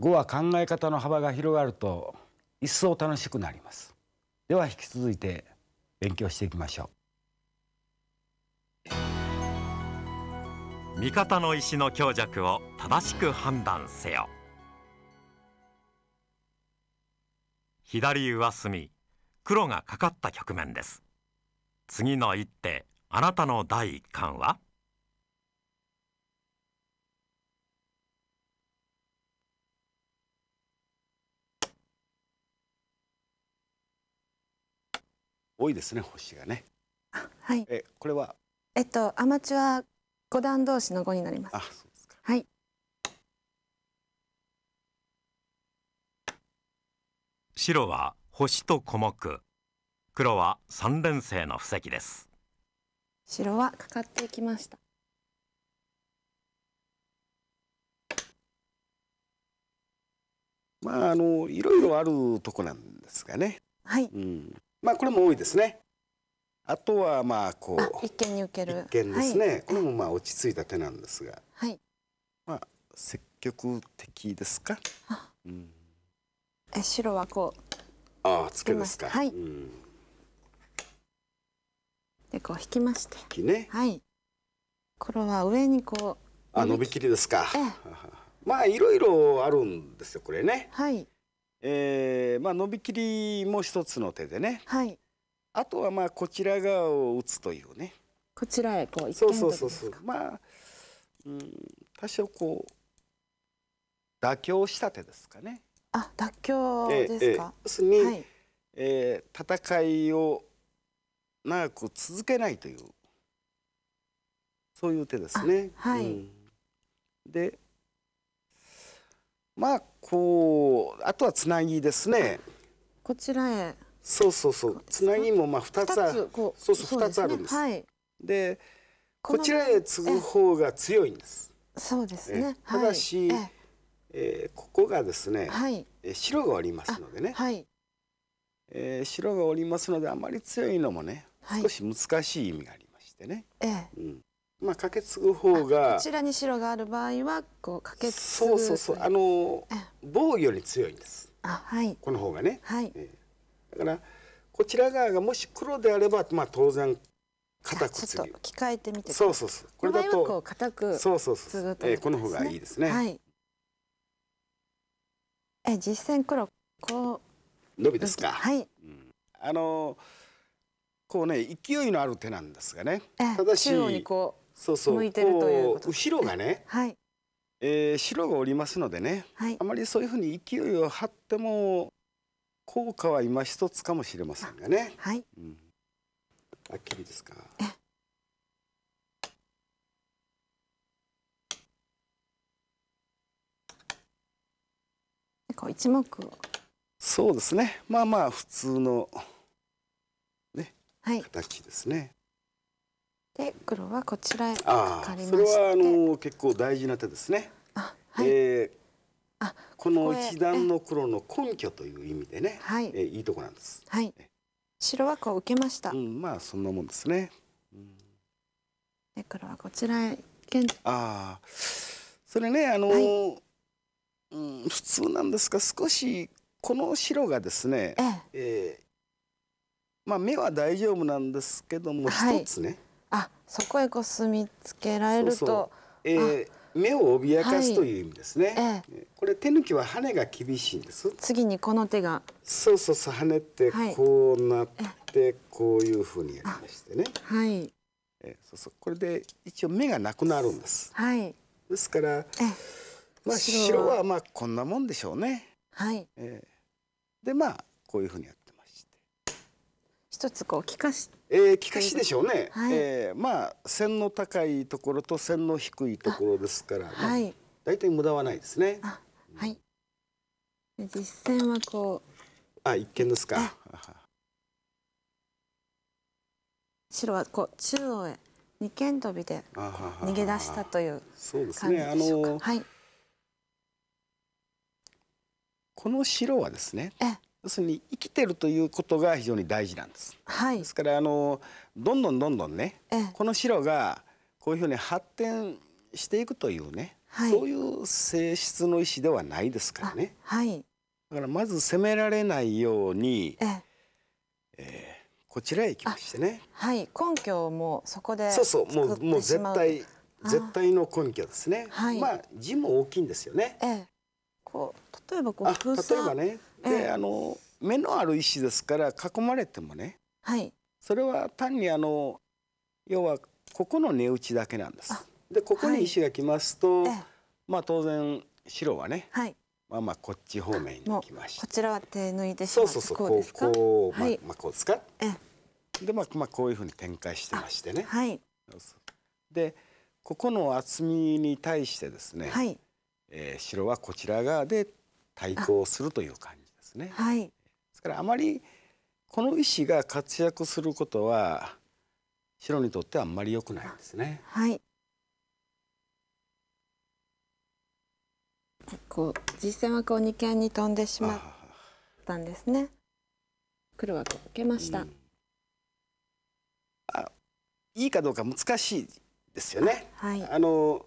語は考え方の幅が広がると一層楽しくなりますでは引き続いて勉強していきましょう味方の石の強弱を正しく判断せよ左上隅黒がかかった局面です次の一手あなたの第一感は多いですね星がねはいえこれはえっとアマチュア五段同士の五になりますあそうですかはい白は星と小目黒は三連星の布石です白はかかっていきましたまああのいろいろあるとこなんですがねはい、うん、まあこれも多いですねあとはまあこう一見に受ける一見ですね、はい、これもまあ落ち着いた手なんですがはいまあ積極的ですか、あ、うん、え白はこうああツケですかはい、うんでこう引きまして。ね、はい。頃は上にこう。あ伸びきりですか。ええ、まあいろいろあるんですよこれね。はい。えー、まあ伸びきりも一つの手でね。はい。あとはまあこちら側を打つというね。こちらへこう一そうそうそうまあ、うん、多少こう妥協した手ですかね。あ妥協ですか。ええすに、はい、えー、戦いを長く続けないというそういう手ですね。はい、うん、でまあこうあとはつなぎですね。こちらへ。そうそうそう。つなぎもまあ二つある。そうそう二つあるんです。はい、でこちらへ継ぐ方が強いんです。そうですね。ただし、えー、ここがですね、はい、白がおりますのでね。はい、えー、白がおりますのであまり強いのもね少し難しい意味がありましてね。ええうん、まあ、け決ぐ方がこちらに白がある場合はこう可決そうそうそうあの、防御に強いんです。あはい。この方がね。はい。ええ、だからこちら側がもし黒であればまあ当然硬く継ぐ。着替えてみて。そうそうそう。これだとこう硬くそうそうそう。ぐと、ええこの方がいいですね。はい。え実戦黒こう。伸びですか。はい。うん、あのーこうね勢いのある手なんですがね、ただし中央にこう向いてるという後ろがね、はいえー、白がおりますのでね、はい、あまりそういうふうに勢いを張っても効果は今一つかもしれませんがね。はい、うん、あっきりですか一目そうですねまあまあ普通の形ですね。はい、で黒はこちらへかかりましそれはあの結構大事な手ですね。あはい、えーあこの一段の黒の根拠という意味でね、はい、えいいとこなんです。はい。白はこう受けました。うん、まあそんなもんですね。で黒はこちらへああ、それねあの、はい、うん普通なんですが少しこの白がですね、えええまあ目は大丈夫なんですけども、一つねあそこへこう墨つけられるとそえー、目を脅かすという意味ですね、はいえー、これ手抜きは羽が厳しいんです次にこの手がそうそうそう跳ねてこうなって、こういうふうにやりましてねはい、えー、そうそうこれで一応目がなくなるんですはいですから、えまあ白はまあこんなもんでしょうねはい、えー、でまあこういうふうにやって一つこう気化しえー、気化しでしょうね、はい、えー、まあ線の高いところと線の低いところですから、はい、大体無駄はないですねはい実線はこうあ一見ですか白はこう中央へ二間飛びで逃げ出したというそうですねあのはいこの白はですねえ要するに生きてるということが非常に大事なんです。はい、ですからあのどんどんどんどんね、この白がこういうふうに発展していくというね、はい、そういう性質の意思ではないですからね。はい、だからまず攻められないように、ええー、こちらへ行きましてね。はい、根拠もそこでそうそうもうもう絶対絶対の根拠ですね。はい、まあ字も大きいんですよね。ええ、こう例えばこう例えばね。であの目のある石ですから囲まれてもね、はい、それは単にあの要はここの値打ちだけなんです。でここに石が来ますと、はい、まあ当然白はね、はい、まあまあこっち方面に来ました。こちらは手抜いてしまう。そうそうそうこうこう、まあ、まあこうですか。でまあまあこういうふうに展開してましてね。はい、でここの厚みに対してですね、はいえー、白はこちら側で対抗するという感じ。ですね。はい、ですからあまりこの石が活躍することは白にとってはあんまり良くないですね。はい。こう実戦はこう二間に飛んでしまったんですね。黒はこう受けました。うん、あ、いいかどうか難しいですよね。はい。あの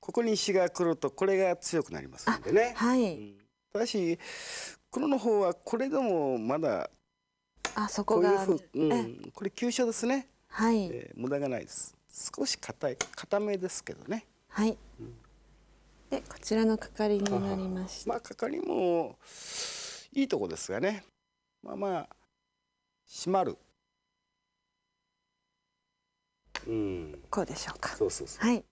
ここに石が来るとこれが強くなりますんでね。はい。ただし黒の方はこれでもまだあそこがこういうふう、ん、これ急所ですね。はい、えー、無駄がないです。少し硬い硬めですけどね。はい。うん、でこちらの係になりました。まあ係もいいとこですがね。まあまあ閉まる。うん。こうでしょうか。そうそうそう。はい。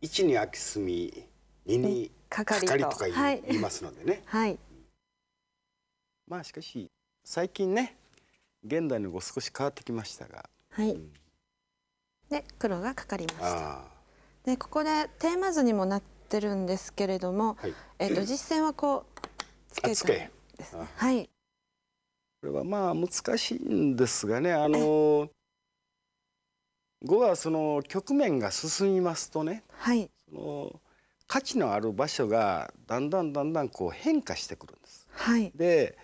一に空き隅、二に係とか言いますのでね。はい。まあしかし最近ね現代の碁少し変わってきましたが。はい、うん、で黒がかかりました。でここでテーマ図にもなってるんですけれども、はい、えっ、と 実戦はこうつけたんですね。はい。これはまあ難しいんですがねあの碁はその局面が進みますとね、はい、その価値のある場所がだんだんだんだんこう変化してくるんです。はい、で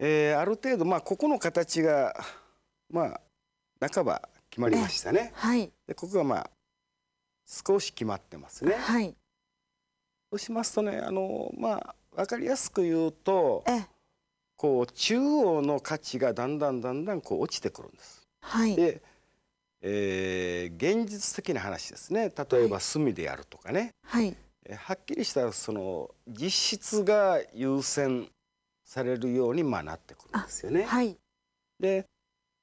えー、ある程度、まあ、ここの形が、まあ、半ば決まりましたね。はい、でここが、まあ、少し決まってますね。はい、そうしますとねあの、まあ、分かりやすく言うとこう中央の価値がだんだんだんだんこう落ちてくるんです。はい、で、えー、現実的な話ですね例えば隅であるとかね、はい、はっきりしたその実質が優先されるようにまあなってくるんですよね。はい、で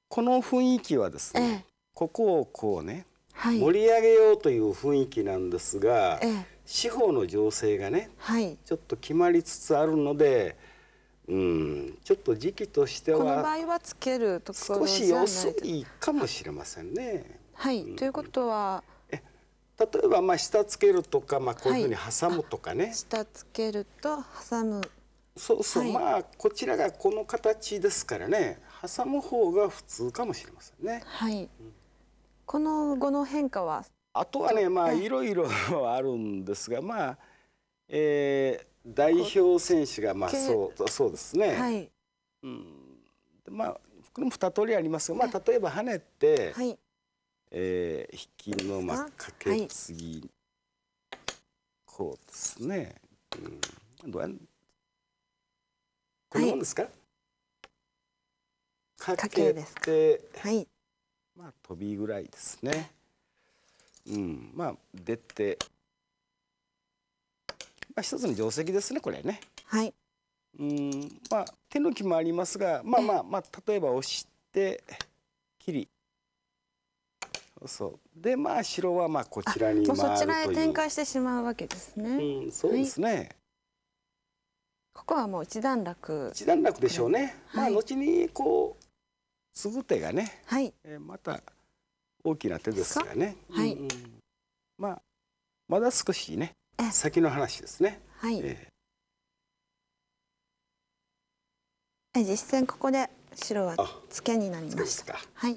この雰囲気はですね、ええ、ここをこうね、はい、盛り上げようという雰囲気なんですが、え、え、司法の情勢がね、はい、ちょっと決まりつつあるので。うん、ちょっと時期としてはこの場合はつけるところ少し遅いかもしれませんね。はい、うん、ということはえ例えばまあ下つけるとか、まあ、こういうふうに挟むとかね、はい、下つけると挟むそうそう、はい、まあこちらがこの形ですからね挟む方が普通かもしれませんね。はい、うん、この後の変化はあとはねまあいろいろあるんですがまあ、えー、代表選手がまあそうそうですね。はい、うん、まあこれも2通りありますが、まあ、例えば跳ねて、はい、えー、引きのまあかけ継ぎ、はい、こうですね。うん、どうやこのなもんですか、はい、かけてはいまあ飛びぐらいですねうんまあ出てまあ一つの定石ですねこれねはいうんまあ手抜きもありますがまあまあまあ例えば押して切りそうでまあ白はまあこちらに回るというそちらへ展開してしまうわけですね、うん、そうですね、はいここはもう一段落一段落でしょうね、はい、まあ後にこう継ぐ手がね、はい、えー、また大きな手ですからね、はい、うん、まあまだ少しね先の話ですね。はい、えー、実戦ここで白はツケになりました。はい。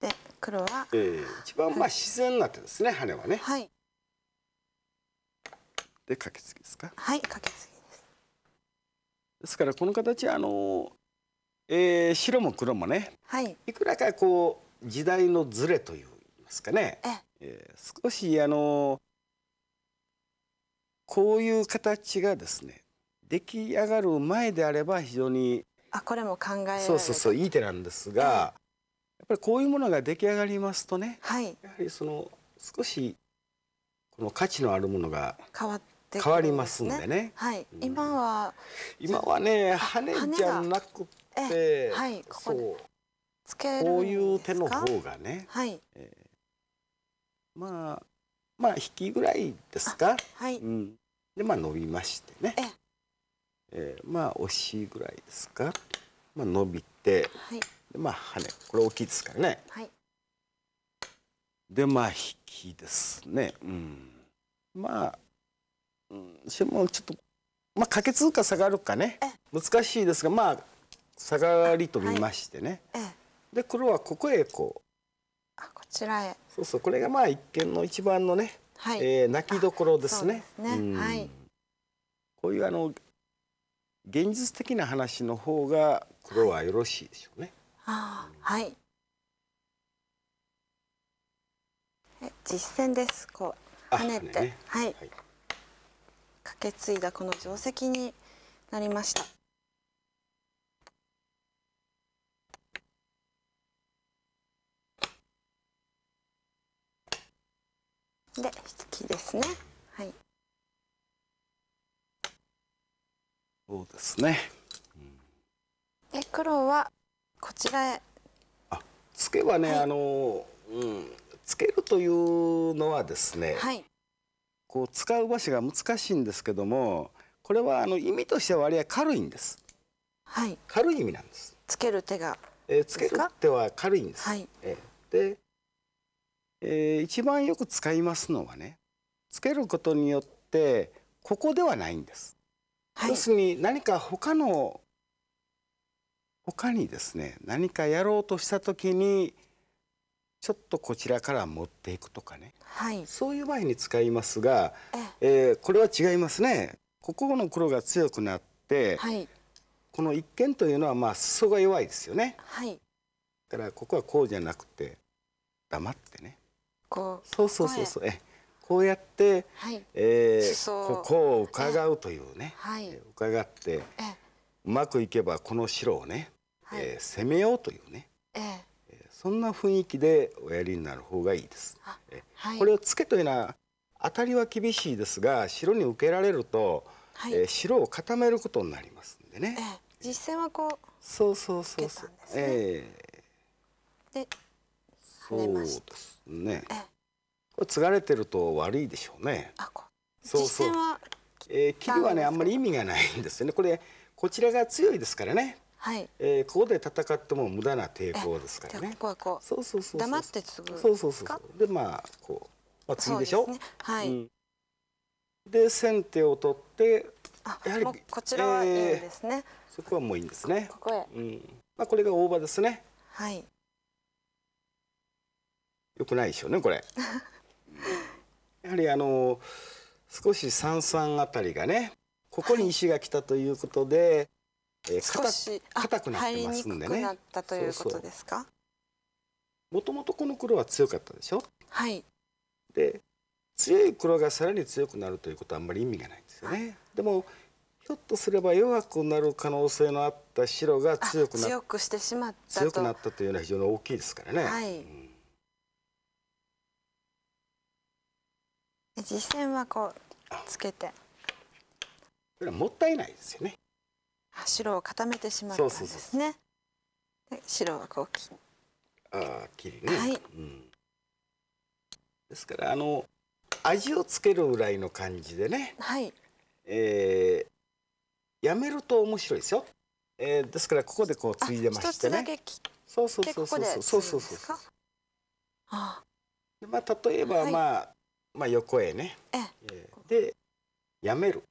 で黒は、えー、一番まあ自然な手ですね、羽はね。はい。でカけつギですか。はいカけつギ。ですからこの形あの、えー、白も黒もね、はい、いくらかこう時代のずれといいますかね、えー、少しあのこういう形がですね出来上がる前であれば非常にあこれも考えそうそうそういい手なんですが、やっぱりこういうものが出来上がりますとね、はい、やはりその少しこの価値のあるものが変わっ変わりますんでね。はい、今は今はね羽じゃなくて、はい、ここそうつけこういう手の方がね、はいえー、まあまあ引きぐらいですか。はい、うん、でまあ伸びましてね。ええー、まあ惜しいぐらいですか。まあ伸びて、はい、でまあ羽これ大きいですからね。はい、でまあ引きですね。うん、まあうん、もちょっとまあ、可決か下がるかね難しいですがまあ下がりと見ましてね、はい、で黒はここへこうあこちらへそうそうこれがまあ一見の一番のね、はい、えー、泣きどころですね。ですねはい、こういうあの現実的な話の方が黒はよろしいでしょうね。はい、うあはい、実践ですこう跳ねて、ね、はい、はい受け継いだこの定石になりました。で引きですね。はい。そうですね。で黒はこちらへ。あ、ツケはね、はい、あの、うん、つけるというのはですね。はい。こう使う場所が難しいんですけどもこれはあの意味としては割合軽いんです。はい。軽い意味なんです。つける手が。えー、つける手は軽いんです。はい。えー、で、えー、一番よく使いますのはね、つけることによってここではないんです。はい、要するに何か他の他にですね、何かやろうとした時にちょっとこちらから持っていくとかね、はい、そういう場合に使いますが、えー、これは違いますね。ここの黒が強くなって、はい、この一見というのはまあ裾が弱いですよね。はい、だからここはこうじゃなくて黙ってね。こうそうそうそうそうえこうやって、はい、えー、ここを伺うというね、はい、伺ってえうまくいけばこの白をね、はい、えー、攻めようというね、えそんな雰囲気でおやりになる方がいいです。はい、これをつけというのは当たりは厳しいですが白に受けられると、はい、えー、白を固めることになりますんでね。えー、実戦はこうそうそうそうそう。ね、えー、でそうですね。えー、これ継がれてると悪いでしょうね。あこそうそう。えー、切りはねあんまり意味がないんですよね。これこちらが強いですからね。はい、えー、ここで戦っても無駄な抵抗ですからね。こここうそうそうそう黙って継ぐそうそうそうでまあこう、まあ、継でしょ。うで、ね、はい、うん、で先手を取ってやはりこちらはいいですね、えー、そこはもういいんですね。ここへ。うん。まあこれが大場ですね。はい。よくないでしょうねこれ。やはりあの少し三々あたりがねここに石が来たということで、えー、硬くなってますんでね。ったということですか。もともとこの黒は強かったでしょ。はい。で強い黒がさらに強くなるということはあんまり意味がないんですよね。でもひょっとすれば弱くなる可能性のあった白が強くな強くしてしまった強くなったというのは非常に大きいですからね。はい。うん、実践はこうつけて。これはもったいないですよね。白を固めてしまったんですね。で白はこう切あ切りね、はい、うん、ですからあの味をつけるぐらいの感じでね、はいえー、やめると面白いですよ、えー、ですからここでこうついでましてねそうそうそうそうそうそうそうああ。まあ例えば、はい、まあまあ横へね、ええでやめる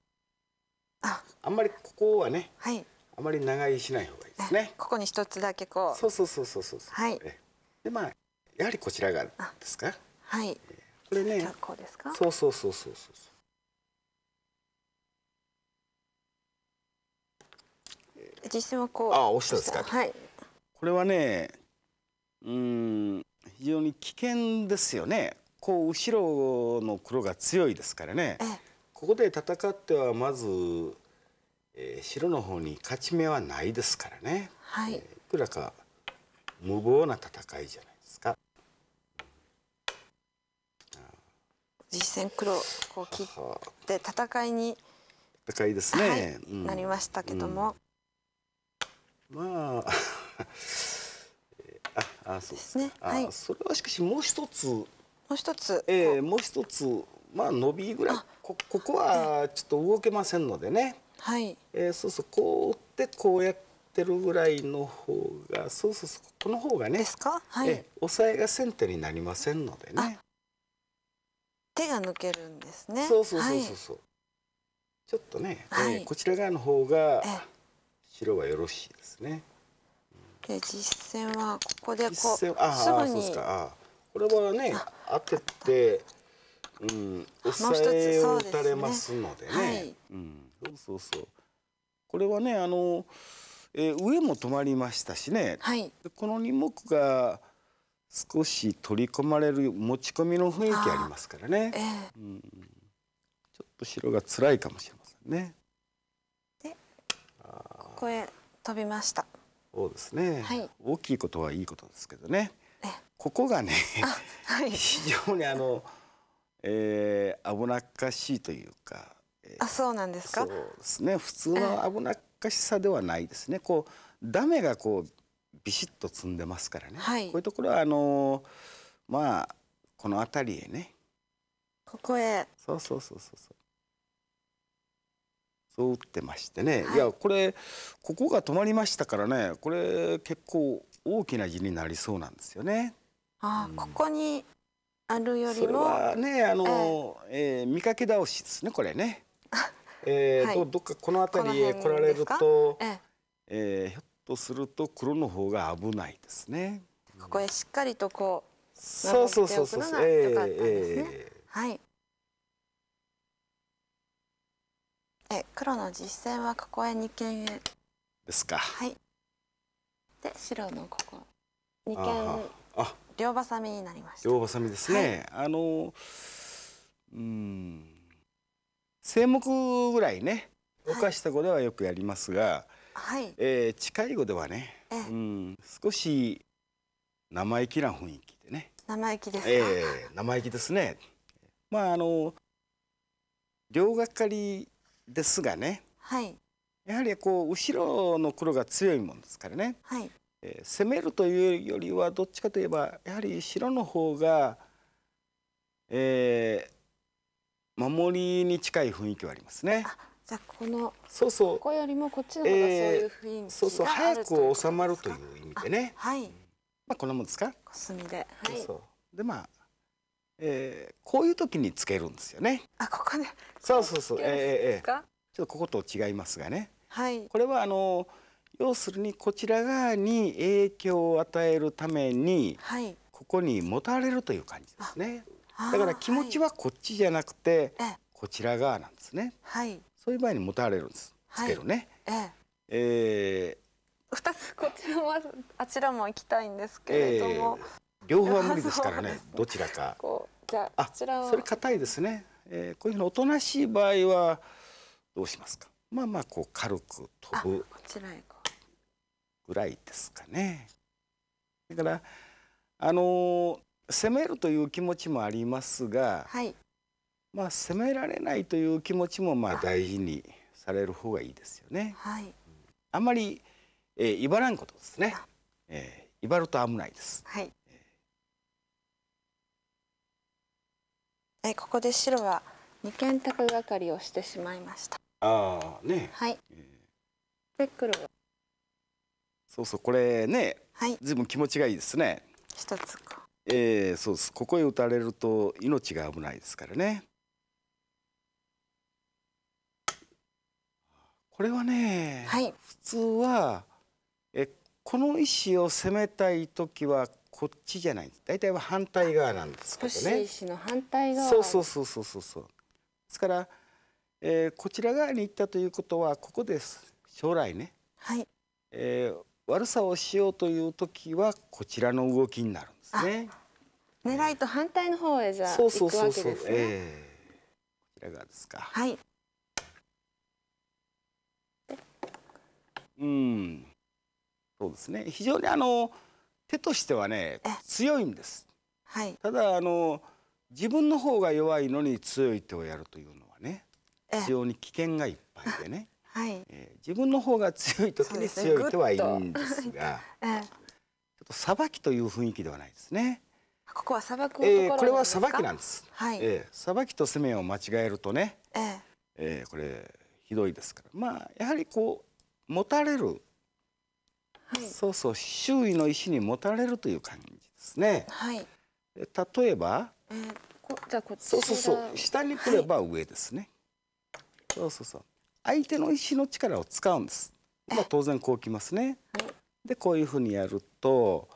ああんまりここはね、はい、あまり長居しない方がいいですね。ここに一つだけこう。そうそうそうそうそう。はい。でまあやはりこちらがですか。はい。これね。こうですか。そうそうそうそうそう。実際はこう。あ、押したですか。はい。これはね、うん、非常に危険ですよね。こう後ろの黒が強いですからね。えここで戦ってはまず、えー、白の方に勝ち目はないですからね、はい、えー、いくらか無謀な戦いじゃないですか。実戦黒こう切って戦いに戦いですね、はいうん、なりましたけども、うん、まあ ああそうですねはい、それはしかしもう一つもう一つええー、もう一つまあ伸びぐらいこここはちょっと動けませんのでね、はいえー、そうそうこう打ってこうやってるぐらいの方がそうそうそうこの方がねですか、はい、え抑えが先手になりませんのでね手が抜けるんですねそうそうそうそうはい、ちょっとね、えー、はい、こちら側の方が白はよろしいですねで実戦はここでこうすぐにこれはね当ててうん、抑えを打たれますのでね。うねはい、うん、そうそうそう。これはねあの、えー、上も止まりましたしね。はい、この二目が少し取り込まれる持ち込みの雰囲気ありますからね。えー、うん、ちょっと白が辛いかもしれませんね。で、ここへ飛びました。そうですね、はい、大きいことはいいことですけどね。ここがね、はい、非常にあのえー、危なっかしいというか、えー、あそうなんですかそうですね普通の危なっかしさではないですね、こうダメがこうビシッと積んでますからね、はい、こういうところはあのー、まあこの辺りへねここへそうそうそうそうそうそう打ってましてね、はい、いやこれここが止まりましたからねこれ結構大きな字になりそうなんですよね。あ、うん、ここにあるよりもねあの、えー、えー、見かけ倒しですねこれね。えー、はい、とどっかこの辺りへ来られると、えええー、ひょっとすると黒の方が危ないですね。ここへしっかりとこうそうそうそうそう、ね、えー、えー、はいえ黒の実戦はここへ二間へですかはいで白のここ二間あ両バサミになりました両バサミですね、はい、あのうん静目ぐらいねかした子ではよくやりますが、はい、えー、近い子ではね、うん、少し生意気な雰囲気でね生意気ですえー、生意気ですねまああの両がかりですがね、はい、やはりこう後ろの黒が強いもんですからね、はい、攻めるというよりはどっちかといえばやはり白の方が、えー、守りに近い雰囲気はありますね。じゃこのそうそうここよりもこっちの方がそういう雰囲気、えー、そうそう早く収まるという意味でね。はい。まあこんなもんですか。コスミで。はい。そうでまあ。えー、こういう時につけるんですよね。あ、ここね。そうそうそう、えー、えー、ちょっとここと違いますがね。はい。これはあのー要するにこちら側に影響を与えるために、はい、ここに持たれるという感じですね。だから気持ちはこっちじゃなくて、はい、こちら側なんですね。はい、そういう場合に持たれるんです。つけるね。はい、えー、二つこちらはあちらも行きたいんですけれども、えー、両方は無理ですからね。どちらか。こじゃあこちらはそれ硬いですね。えー、こういうのおとなしい場合はどうしますか。まあまあこう軽く飛ぶ。こちらへ。ぐらいですかね。だからあの責めるという気持ちもありますが、はい、まあ責められないという気持ちもまあ大事にされる方がいいですよね。はい、あんまり、えー、威張らんことですね。えー、威張ると危ないです。はい。えー、ここで白は二間高がかりをしてしまいました。ああね。はい。で黒はそうそうこれね、はい、ずいぶん気持ちがいいですね一つかえー、そうですここへ打たれると命が危ないですからねこれはね、はい、普通はえこの石を攻めたい時はこっちじゃない大体は反対側なんですけどね反対側そうそうそうそうそうそうですから、えー、こちら側に行ったということはここです将来ね、はいえー、悪さをしようという時はこちらの動きになるんですね。狙いと反対の方へじゃあ行くわけですね。えー、こちら側ですか。はい。うん、そうですね。非常にあの手としてはね強いんです。はい。ただあの自分の方が弱いのに強い手をやるというのはね非常に危険がいっぱいでね。はいえー、自分の方が強い時に強いとはいるんですが、えちょっと裁きという雰囲気ではないですね。ここは裁くとえー、これは裁きなんです。はい。えー、裁きと攻めを間違えるとね、えー、えー、これひどいですから、まあやはりこう持たれる、はい、そうそう周囲の石に持たれるという感じですね。はい。え例えば、えー、こじゃこちそうそうそう下に来れば上ですね。はい、そうそうそう。相手の石の力を使うんです。まあ、当然こうきますね。でこういうふうにやると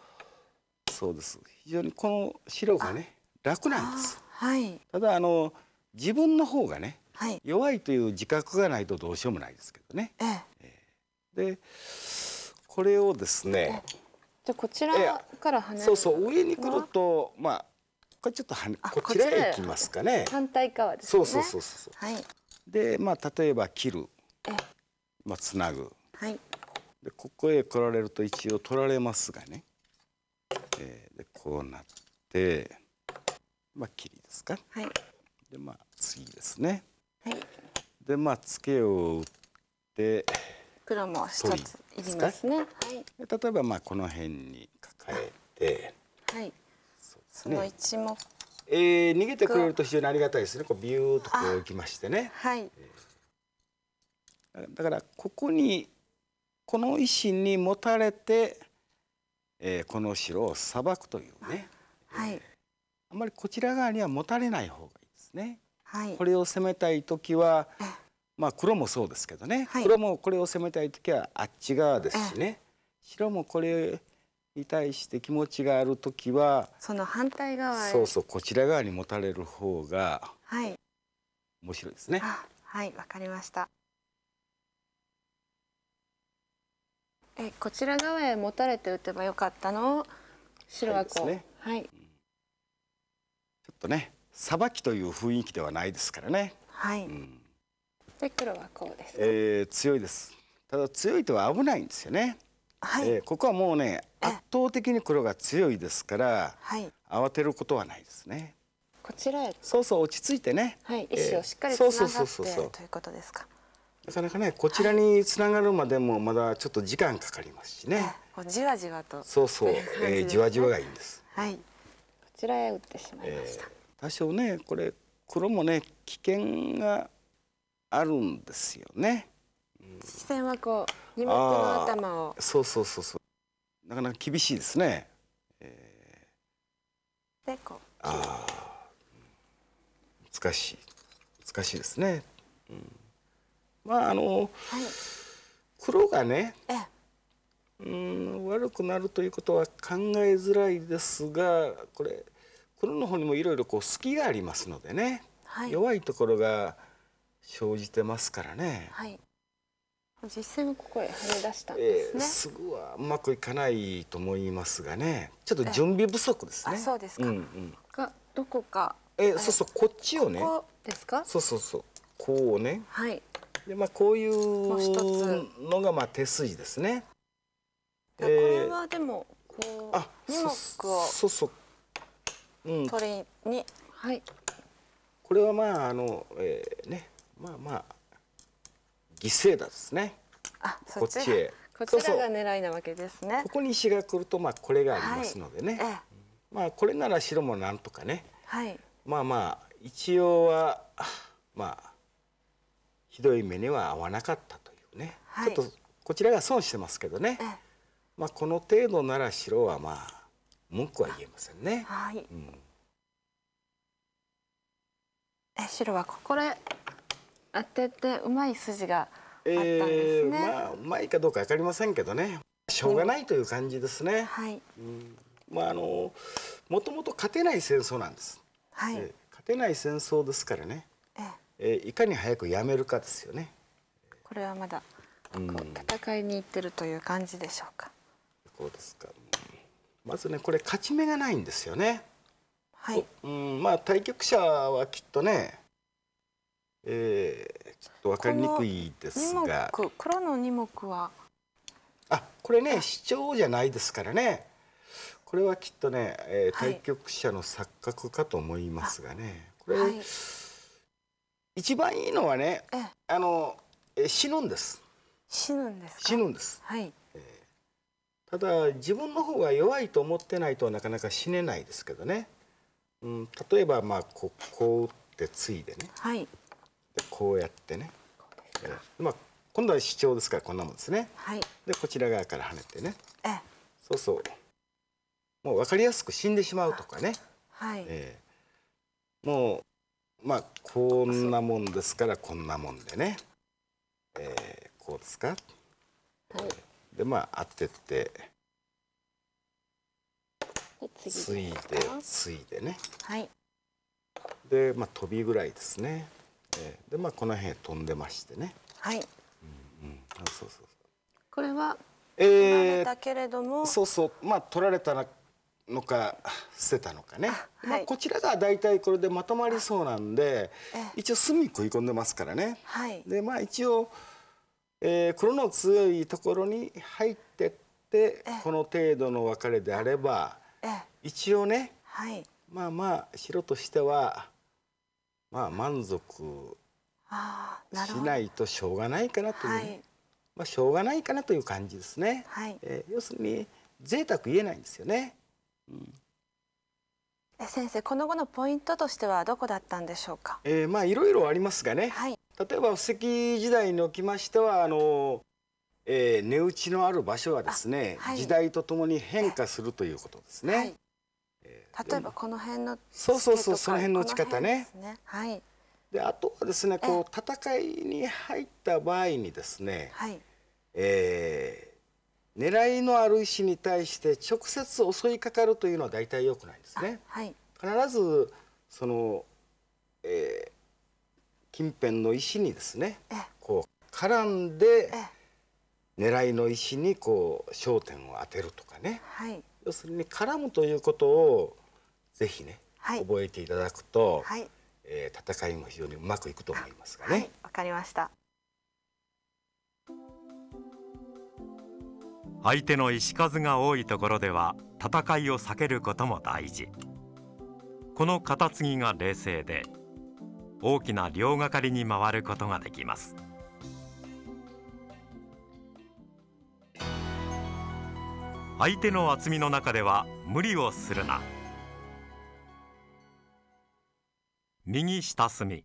そうです非常にこの白がね楽なんです。はい、ただあの自分の方がね、はい、弱いという自覚がないとどうしようもないですけどね。ええ、でこれをですねじゃこちらから離れそうそう上に来るとまあこれちょっとはこちらへ行きますかね。反対側ですね。そうそうそうそう。はい。で、まあ、例えば切る、まあ、つなぐ、はい、でここへ来られると一応取られますがね、えー、でこうなって、まあ、切りですか、はい、でまあ次ですね、はい、でまあツケを打って黒も一ついりますね、はい、で例えばまあこの辺に抱えて、はい、そね、その一目えー、逃げてくれると非常にありがたいですねこうビューとこう行きましてね。はい、だからここにこの石に持たれて、えー、この城を裁くというね、はい、あんまりこちら側には持たれない方がいいですね。はい、これを攻めたい時は、まあ、黒もそうですけどね、はい、黒もこれを攻めたい時はあっち側ですしね白もこれに対して気持ちがある時はその反対側そうそうこちら側に持たれる方がはい面白いですねはいわかりましたえこちら側へ持たれて打てばよかったの白はこう、ね、はい、ちょっとねさばきという雰囲気ではないですからねはい、うん、で黒はこうですえー、強いですただ強いとは危ないんですよねはい、えー、ここはもうね圧倒的に黒が強いですから、はい、慌てることはないですね。こちらへそうそう落ち着いてね、はい、意思をしっかりつながってということですか。なかなかねこちらにつながるまでもまだちょっと時間かかりますしね。はい、じわじわと。そうそう、ね、えー、じわじわがいいんです。はい。こちらへ打ってしまいました。えー、多少ねこれ黒もね危険があるんですよね。視線はこう妹の頭をそうそうそうそうなかなか厳しいですね、えー、でこうあ難しい難しいですね、うん、まああの、はい、黒がね、えうん悪くなるということは考えづらいですがこれ黒の方にもいろいろこう隙がありますのでね、はい、弱いところが生じてますからね。はい実際戦ここへ跳ね出したんですね、えー、すぐはうまくいかないと思いますがねちょっと準備不足ですねそうですか、うんうん、がどこかえー、そうそうこっちをねここですかそうそうそうこうねはいでまあこういうのがまあ手筋ですねこれはでもこう、えー、あそうそう、うん、これにはいこれはまああの、えー、ねまあまあ犠牲だですね。あ、こっちへ。こちらが狙いなわけですね。ここに石が来るとまあこれがありますのでね。はい、まあこれなら白もなんとかね。はい。まあまあ一応はまあひどい目には合わなかったというね。はい、ちょっとこちらが損してますけどね。まあこの程度なら白はまあ文句は言えませんね。はい。うん、え白はここで当ててうまい筋があったんですね、えー、まあうまいかどうか分かりませんけどねしょうがないという感じですね、はい、うん、まああのもともと勝てない戦争なんです、はい、えー、勝てない戦争ですからね、ええー、いかに早くやめるかですよねこれはまだこう戦いに行ってるという感じでしょうか、うん、こうですかまずねこれ勝ち目がないんですよねはい、うん、まあ対局者はきっとねえー、ちょっと分かりにくいですが黒の二目はあこれね主張じゃないですからねこれはきっとね、えー、対局者の錯覚かと思いますがね、はい、これ、はい、一番いいのはねあの、えー、死ぬんです死ぬんです死ぬんです、はいえー、ただ自分の方が弱いと思ってないとなかなか死ねないですけどね、うん、例えばまあここ打ってついでね、はいこうやってね、えー、まあ今度は主張ですからこんなもんですね、はい、でこちら側から跳ねてね、えそうそうもう分かりやすく死んでしまうとかね、はいえー、もうまあこんなもんですからこんなもんでね、えー、こうですか、はい、でまあ当ててついでついでね、はい、でまあ飛びぐらいですね。えー、でまあこの辺飛んでましてね。はい。うんうん。あそうそうそう。これはええー、けれども。そうそうまあ取られたのか捨てたのかね。はい、まあこちらが大体これでまとまりそうなんで、一応隅食い込んでますからね。はい。でまあ一応、えー、黒の強いところに入ってってこの程度の別れであれば、え一応ね。はい。まあまあ白としてはまあ満足しないとしょうがないかなという、はい、まあしょうがないかなという感じですね。はい、えー、要するに贅沢言えないんですよね。うん、え先生この後のポイントとしてはどこだったんでしょうか。えー、まあいろいろありますがね。はい、例えば布石時代におきましてはあの。えー、値打ちのある場所はですね、時代とともに変化するということですね。例えばこの辺のそうそうそうその辺の打ち方ね。ねはい。であとはですねこう戦いに入った場合にですね、はいえー、狙いのある石に対して直接襲いかかるというのは大体良くないんですね。はい、必ずその、えー、近辺の石にですねこう絡んで狙いの石にこう焦点を当てるとかね、はい、要するに絡むということをぜひね、はい、覚えていただくと、はい、えー、戦いも非常にうまくいくと思いますがね。わ、はい、かりました相手の石数が多いところでは戦いを避けることも大事この片タツが冷静で大きな両がかりに回ることができます。相手の厚みの中では無理をするな右下隅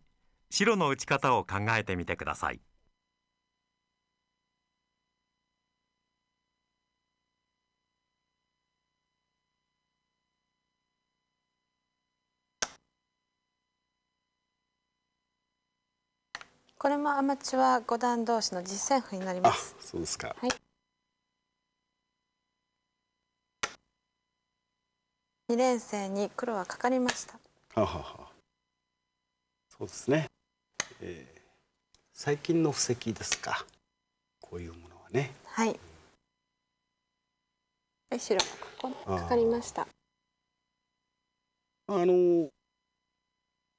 白の打ち方を考えてみてくださいこれもアマチュア五段同士の実戦譜になりますそうですか、はい二連戦に黒はかかりましたはははそうですね、えー、最近の布石ですかこういうものはねはい、え白ここかかりましたあのー、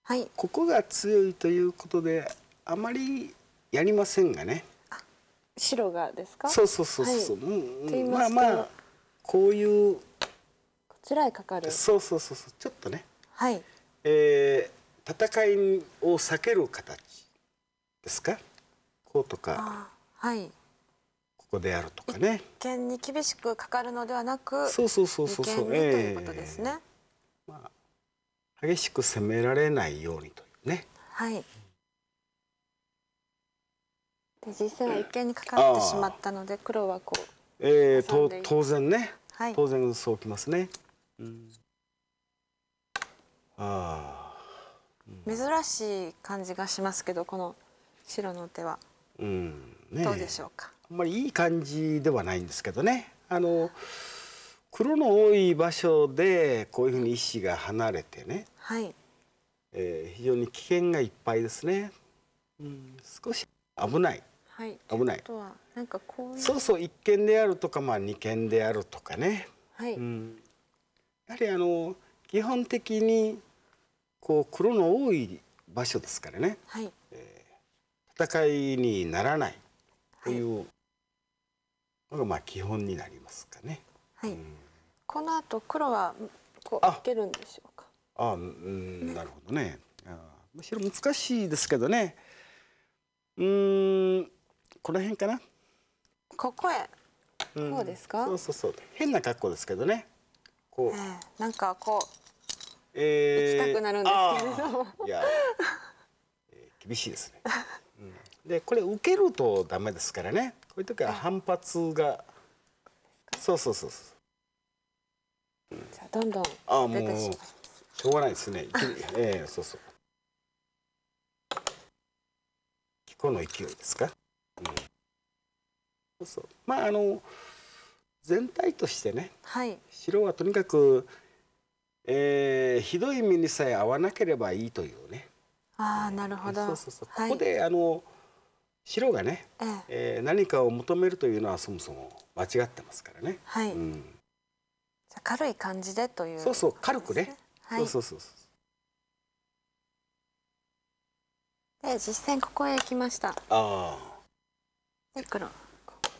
はい、ここが強いということであまりやりませんがね白がですかそうそうそうそう、はい、まあまあこういう辛いかかるそうそうそうそうちょっとねはい、えー、戦いを避ける形ですかこうとかはいここでやるとかね一見に厳しくかかるのではなくそうそうそうそうそう、ね、ということですね、えー、まあ激しく攻められないようにというねはいで実際は一見にかかってしまったので黒はこう、えー、と当然ね、はい、当然そうきますねうんあ珍しい感じがしますけどこの白の手は、うんね、どうでしょうかあんまりいい感じではないんですけどねあの黒の多い場所でこういうふうに石が離れてね、はいえー、非常に危険がいっぱいですね、うん、少し危ない、はい、危ないとはなんかこうそうそう一見であるとか、まあ、二見であるとかね、はいうん、やはりあの基本的にこう黒の多い場所ですからね、はいえー、戦いにならないというのがまあ基本になりますかね。はい、うん、この後黒はこう受けるんでしょうか。ああ、うん、なるほどね。あむしろ難しいですけどね。うん、この辺かな。ここへ。こうですか、うん、そうそうそう。変な格好ですけどね。こう、えー、なんかこう、えー、行きたくなるんですけれどもいや、えー、厳しいですね、うん、でこれ受けるとダメですからねこういう時は反発が、そうそうそうそう、ん、じゃどんどんあもうしょうがないですねえー、そうそうこの勢いですか、うん、そうそうまああの全体としてね、はい、白はとにかく、えー、ひどい目にさえ合わなければいいというねああ、なるほどそうそうそう、はい、ここであの白がね、えええー、何かを求めるというのはそもそも間違ってますからね。はい、うん、じゃ軽い感じでという、そうそう軽くね、はい、そうそうそうで実践ここへ行きましたああで黒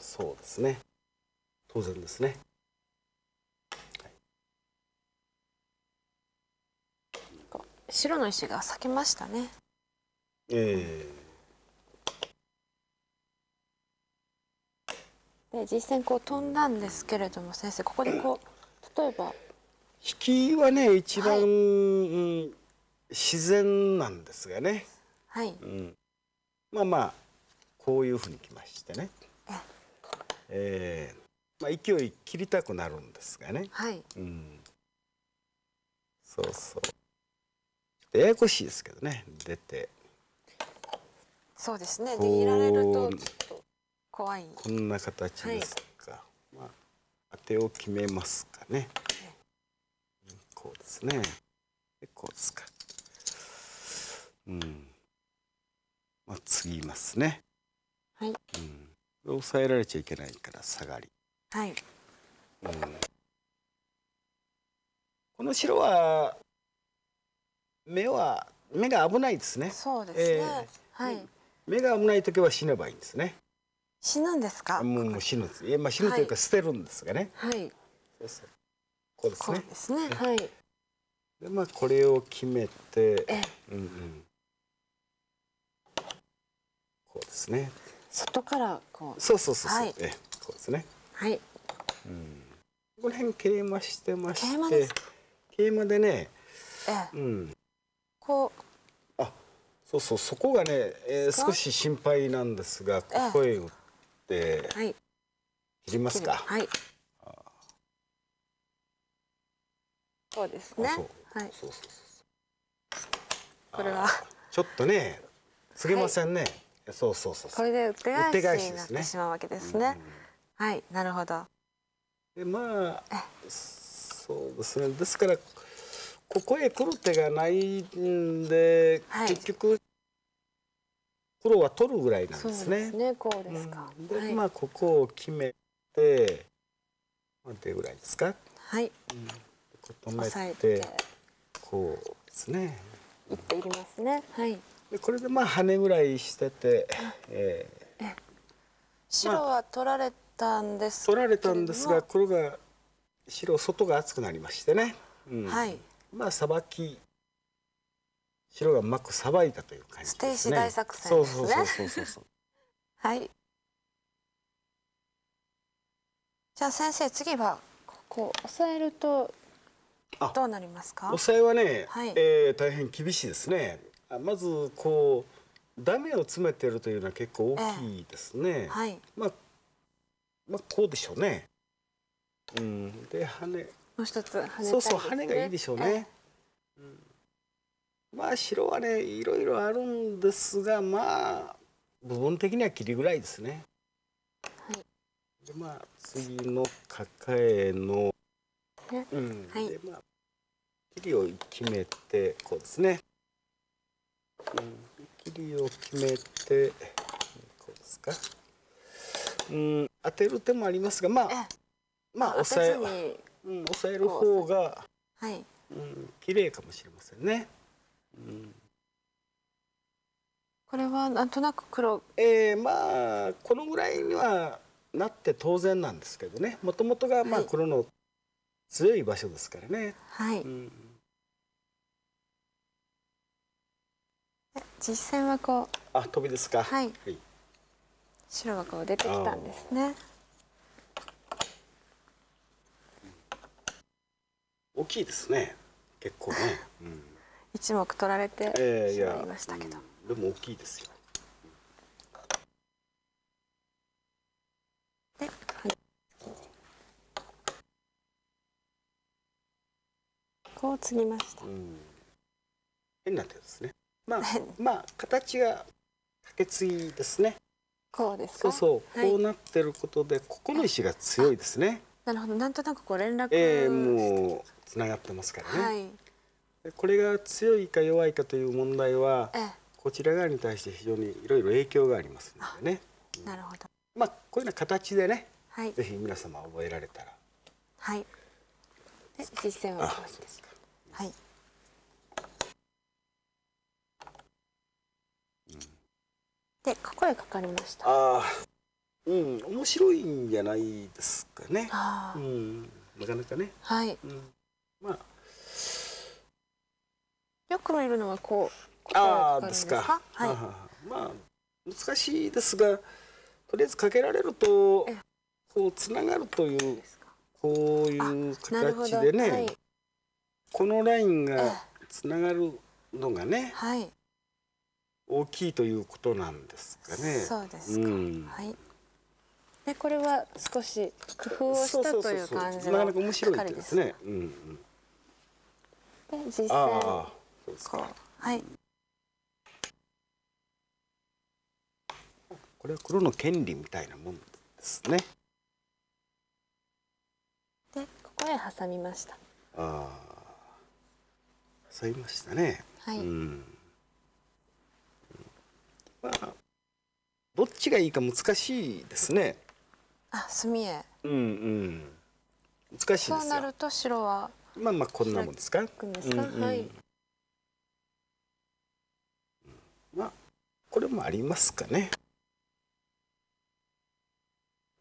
そうですね当然ですね。はい、白の石が裂けましたね。えー、で実戦こう飛んだんですけれども先生ここでこう例えば引きはね一番、はい、自然なんですがね、はいうん、まあまあこういうふうにきましてね。ええーまあ、勢い切りたくなるんですがね、はいうん、そうそうややこしいですけどね出てそうですねでられるとちょっと怖いこんな形ですか、はい、まあ、当てを決めますかね、はい、こうですねでこうですかうんまあ次ぎますねはい、うん、抑えられちゃいけないから下がりはい、うん、この白は目は目が危ないですねそうですね、えー、はい目が危ない時は死ねばいいんですね死ぬんですかもう死ぬんまあ死ぬというか捨てるんですがねはい、そうそうこうですねですねはいでまあこれを決めてうんうんこうですね外からこうそうそうそうそう、はい、えこうですねはい。うん。この辺桂馬してまして。桂馬桂でね。ええ、うん。こう。あ、そうそう、そこがね、えー、少し心配なんですが、ここへ打って。はい。切りますか。はい。そうですね。はい。そうそうそう。これは。ちょっとね。すげませんね。そうそうそう。これで打って返しになってしまうわけですね。はいなるほどでまあそうですねですからここへ来る手がないんで、はい、結局黒は取るぐらいなんですね。ですねこうですか。うん、で、はい、まあここを決めて、まあ、でぐらいですか。はい。うん、こてこうですね。いっていきますね。はい。でこれでまあ羽ぐらいしてて、えー、え白は取られて。まあたんです取られたんですが黒が白外が厚くなりましてね、うん、はい、まあさばき白がうまくさばいたという感じですね。ステージ大作戦ですね。そうそうそうそうそう。はい。じゃあ先生次はここ押さえるとどうなりますか？押さえはね、はい、えー、大変厳しいですね。まずこうダメを詰めているというのは結構大きいですね。えー、はい。まあまあこうでしょうね。うん、で羽もう一つ羽、ね、そうそう羽がいいでしょうね。うん、まあ白はねいろいろあるんですがまあ部分的には切りぐらいですね。はい、でまあ次の抱えの、うん、はい、でまあ切りを決めてこうですね。うん、切りを決めてこうですか。うん当てる手もありますがまあまあ抑え、うん、抑える方がはいうん綺麗かもしれませんね。うんこれはなんとなく黒えー、まあこのぐらいにはなって当然なんですけどねもともとがまあ黒の強い場所ですからね。はい、うん、実戦はこうあ飛びですか。はい、はい白がこう出てきたんですね。大きいですね。結構ね。うん、一目取られてしまいましたけど。えーうん、でも大きいですよ。で、こう継ぎました。変な手ですね。まあ、まあ形が竹継ぎですね。こうですそうそう、こうなってることで、ここの石が強いですね。なるほど、なんとなくこう連絡、えー、もうつながってますからね。はい、これが強いか弱いかという問題は、こちら側に対して非常にいろいろ影響がありますのでね。なるほど。まあこういうような形でね、はい、ぜひ皆様覚えられたら。はい。で実践をはい。でここへかかりましたあうん面白いんじゃないですかねうんなかなかねはい、うん、まあよく見るのはこうここああですかはいまあ難しいですがとりあえずかけられるとこうつながるというこういう形でね、はい、このラインがつながるのがね、はい、大きいということなんですかね。そうですか。うん、はい。でこれは少し工夫をしたという感じのなかなか面白いですね。うんうん、で実際こうはい。これは黒の権利みたいなもんですね。でここへ挟みました。ああ、挟みましたね。はい。うんまあどっちがいいか難しいですねあ墨絵うんうん難しいそうなると白はまあまあこんなもんですかですか、うんうん、はいまあこれもありますかね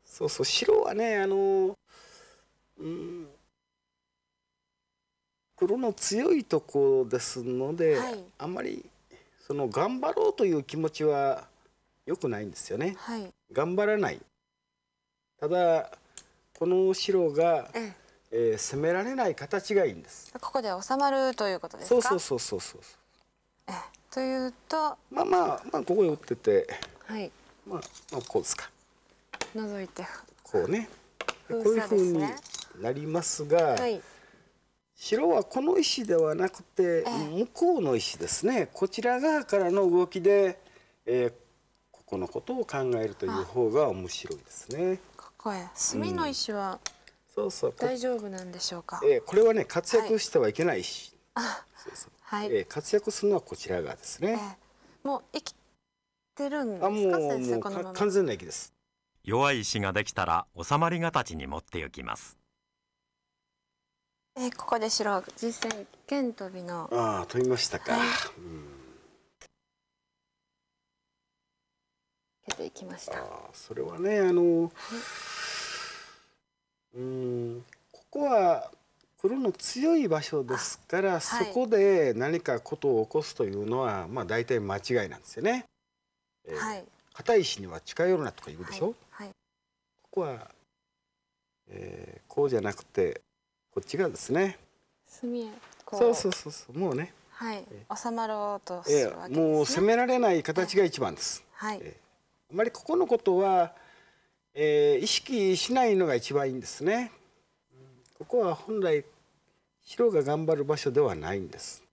そうそう白はねあのうん黒の強いところですので、はい、あんまりその頑張ろうという気持ちは良くないんですよね、はい、頑張らないただこの城が、えん、えー、攻められない形がいいんですここで収まるということですそうそうそうそうそうえというとまあまあまあここへ打っててはいまあ、まあ、こうですか覗いてこうねこういうふうになりますが、はい白はこの石ではなくて向こうの石ですねこちら側からの動きで、えー、ここのことを考えるという方が面白いですね。ここへ墨の石は、うん、そうそう大丈夫なんでしょうか。えー、これはね活躍してはいけない石。はそうそうはい、活躍するのはこちら側ですね。えー、もう生きてるんですか先生このまま。完全な生きです。弱い石ができたら収まり形に持って行きます。えー、ここで白実戦剣間飛びのああ飛びましたか、はい、うん、いきましたそれはねあの、うんここは黒の強い場所ですから、はい、そこで何かことを起こすというのはまあ大体間違いなんですよね。えー、はい、硬い石には近寄るなとか言うでしょ、はいここは、えー、こうじゃなくてこっちがですね隅へそうそうそうそうもうねはい収まろうとするわけです、ね、もう攻められない形が一番です、はい、ええ、あまりここのことは、えー、意識しないのが一番いいんですねここは本来白が頑張る場所ではないんです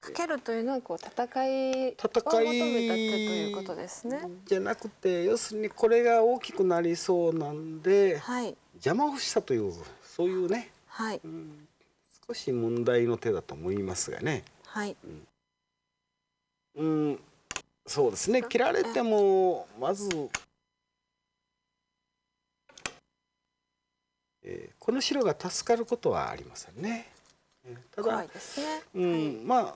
かけるというのはこう戦いを求めたということですね。じゃなくて要するにこれが大きくなりそうなんで、はい、邪魔をしたというそういうねはい、うん、少し問題の手だと思いますがね。はい、うん、うん、そうですね切られてもまず、えー、この白が助かることはありませんね。ただ、ね、うん、はい、まあ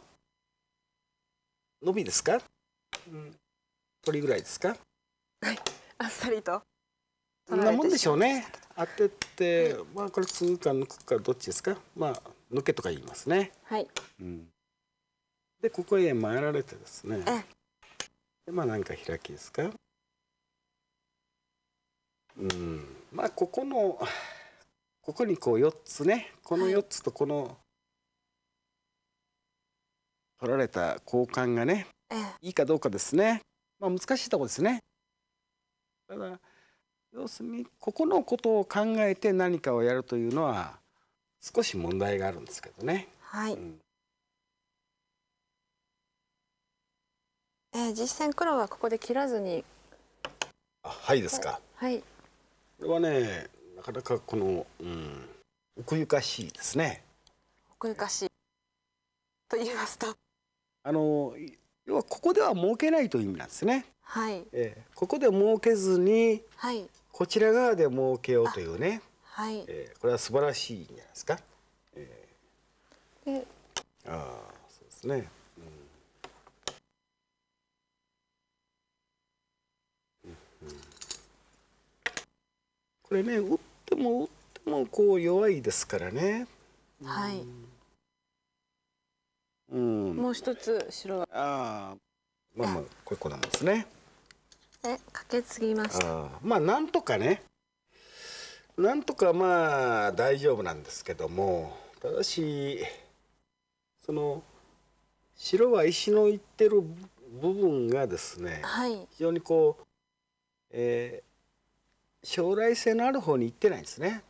伸びですか、うん、これぐらいですか。はい、あっさりと。そんなもんでしょうね。当てて、まあこれ通貨抜くかどっちですか。まあ抜けとか言いますね。はい。うん、でここへ回られてですね。でまあなんか開きですか。うん。まあここのここにこう四つね、この四つとこの、はい、取られた交換がね、いいかどうかですね。まあ難しいとこですね。ただ。要するにここのことを考えて何かをやるというのは少し問題があるんですけどね。はい、うん、えー、実戦黒はここで切らずにあはいですか。はい。これはね、なかなかこの、うん、奥ゆかしいですね。奥ゆかしい。と言いますと。あの、要はここでは儲けないという意味なんですね。はい。えー、ここで儲けずに、はい。こちら側で儲けようというね、はいえー、これは素晴らしいんじゃないですか。えー、でああそうですね。うんうん、これね打っても打ってもこう弱いですからね。はい。うん。もう一つ白は。ああ、まあまあこれこんなんですね。えかけすぎましたまあなんとかねなんとかまあ大丈夫なんですけどもただしその白は石のいってる部分がですね、はい、非常にこう、えー、将来性のある方にいってないんですね。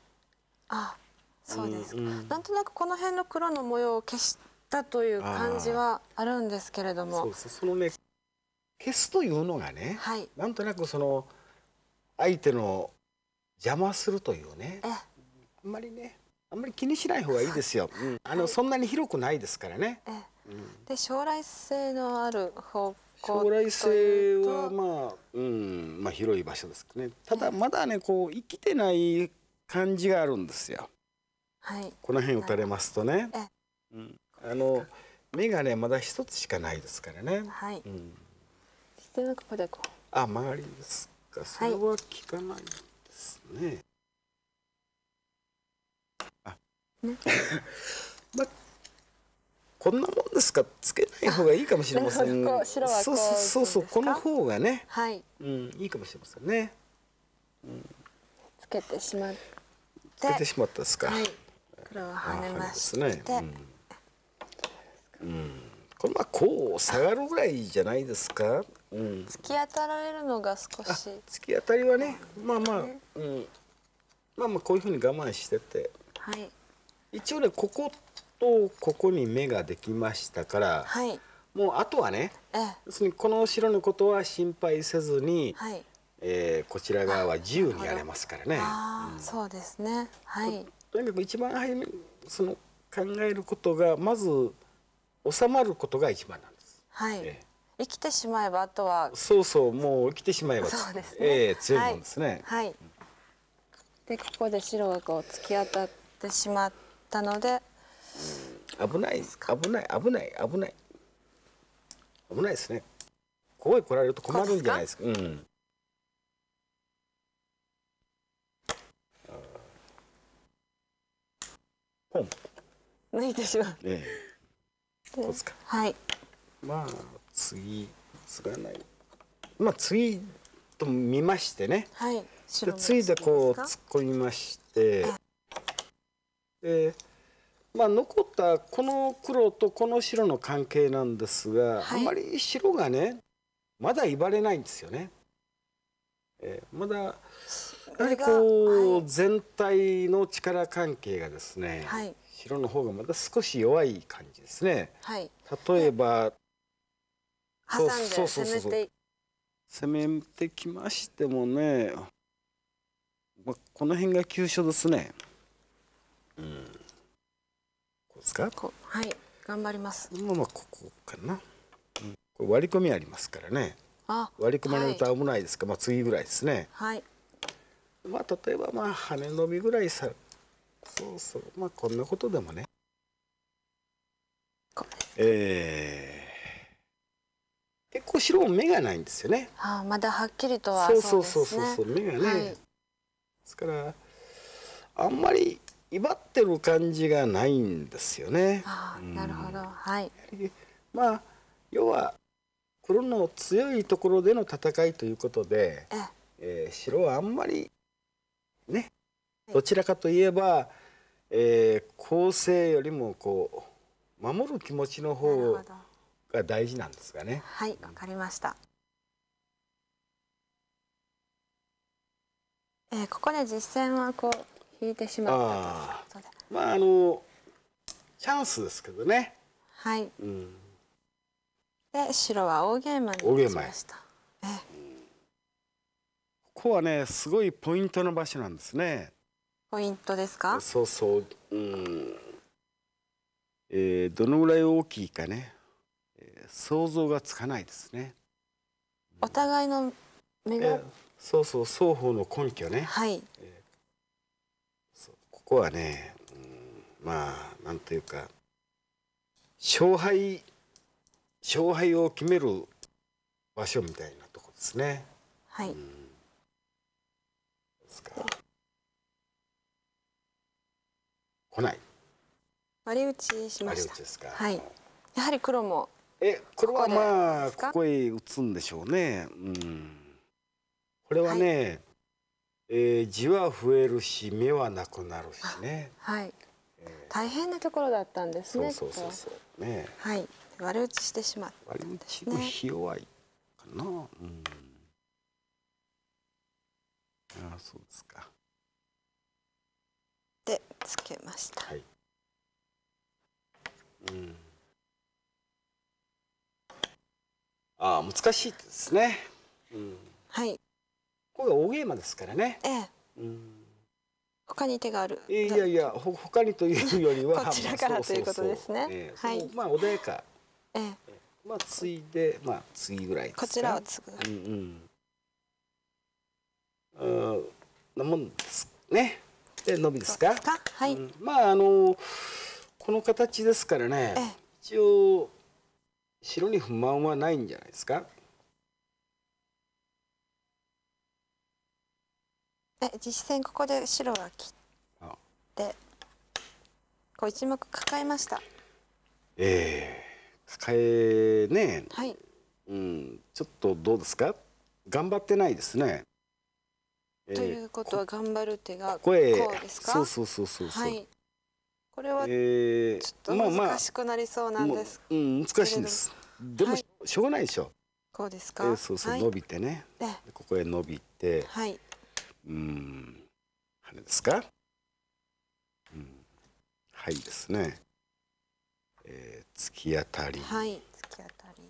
あそうですか、うん、なんとなくこの辺の黒の模様を消したという感じはあるんですけれども。そうですそのね消すというのがね、はい、なんとなくその相手の邪魔するというねあんまりねあんまり気にしない方がいいですよ、うん、あの、はい、そんなに広くないですからね。うん、で将来性のある方向将来性はまあ、うんまあ、広い場所ですけどねただまだねこう生きてない感じがあるんですよ。はい、この辺打たれますとね、うん、あの目がねまだ一つしかないですからね。はい、うんでなんパデコあ周りですかそれは聞かないですね、はい、あね まあこんなもんですかつけない方がいいかもしれません。こ白はそうそうそうこの方がね、はい、うんいいかもしれませんね。うん、つけてしまって、つけてしまったですか。はい、黒は跳ねまして、ね、うん、うん、これまあこう下がるぐらいじゃないですか。うん、突き当たられるのが少し突き当たりはねまあまあ、うん、まあまあこういうふうに我慢してて、はい、一応ねこことここに目ができましたから、はい、もうあとはね要するにこの後ろのことは心配せずに、はい、えー、こちら側は自由にやれますからね。あうん、そうですね、はい、とにかく一番早めその考えることがまず収まることが一番なんです。はい、ええ生きてしまえばあとはそうそうもう生きてしまえばそうですね、えー、強いもんですね。はい、はい、でここで白がこう突き当たってしまったので危ない危ない危ない危ない危ないですね。ここへ来られると困るんじゃないですか。ここすかうんポン抜いてしまう。ええ、うですかはい。まあ次イがないまあ次と見ましてね、はい、で次でこう突っ込みましてで、まあ、残ったこの黒とこの白の関係なんですが、はい、あまり白がねまだ威張れないんですよね。えー、まだやはりこう、全体の力関係がですね、はい、白の方がまだ少し弱い感じですね。はい、例えば挟んで攻めて攻めてきましてもね、まあ、この辺が急所ですね。うん。こうですか。はい、頑張ります。まあまあここかな。うん、これ割り込みありますからね。あ、割り込まれると危ないですか。はい、まあ次ぐらいですね。はい。まあ例えばまあ羽伸びぐらいさ、そうそうまあこんなことでもね。ええー結構白も目がないんですよね。あまだはっきりとはそうそうそうそうそう、目がね、はい、ですからあんまり威張ってる感じがないんですよね。あなるほど、うん、はい。まあ要は黒の強いところでの戦いということで、ええー、白はあんまりねどちらかといえば、はい、えー、構成よりもこう守る気持ちの方を。なるほどが大事なんですがねはいわかりました、えー、ここで実戦はこう引いてしまったとまああのチャンスですけどねはい、うん、で白は大ゲーマに大ゲーマましたえここはねすごいポイントの場所なんですねポイントですかそうそううんえー、どのぐらい大きいかね想像がつかないですね。お互いの目が、えー、そうそう双方の根拠ね。はい。えー、ここはね、うん、まあなんというか勝敗勝敗を決める場所みたいなとこですね。はい。うん、ですか。来ない。割り打ちしました。割り打ちですか。はい。やはり黒もえこれはまあここへ打つんでしょうね。うん、これはね、はい、えー、字は増えるし目はなくなるしね。はい、えー、大変なところだったんですね。そうそうそうね。はい。悪打ちしてしまった、ね、弱いかな。うん。あそうですか。でつけました。はい。うん。ああ難しいですね、うん、はいこれが大ゲーマですからねええ、うん他に手がある。いやいや、ほ、他にというよりは。こちらからということですね。はい。まあ、穏やか。ええ。まあ、ついで、まあ、次ぐらい。こちらを継ぐ。うんうん。なもんですね。で、のびですか。はい。まあ、あの。この形ですからね。一応。白に不満はないんじゃないですかえ実戦ここで白は切ってこう一目抱えましたええー、抱えねはいうんちょっとどうですか頑張ってないですねということは頑張る手がこうですかそうそうそうそうそう、はいこれはちょっと難しくなりそうなんです、えーまあまあ、うん難しいんですでも、はい、しょうがないでしょこうですか、えー、そうそう、はい、伸びてねここへ伸びてはいうんあれですかうんはいですねえー、突き当たりはい突き当たり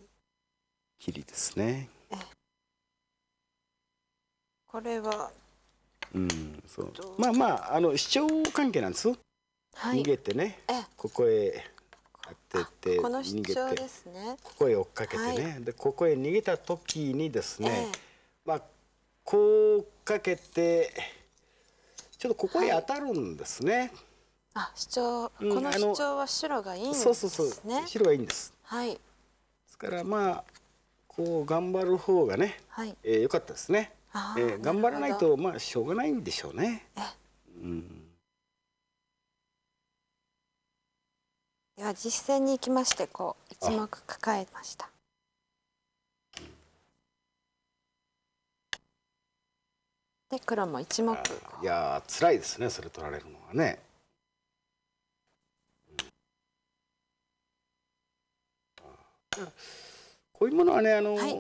切りですねえこれはうんそうまあまああの主張関係なんですよ逃げてね、ここへ当てて逃げて、ここへ追っかけてね、はい、でここへ逃げた時にですね、まあこうかけてちょっとここへ当たるんですね。はい、あ主張、この主張は白がいいんですね。そうそうそう白がいいんです。はい。ですからまあこう頑張る方がね、はい、え良、ー、かったですね。えー、頑張らないとまあしょうがないんでしょうね。え、うん。では実践に行きましてこう一目抱えました。で黒も一目いや辛いですねそれ取られるのはね。こういうものはねあの、はい、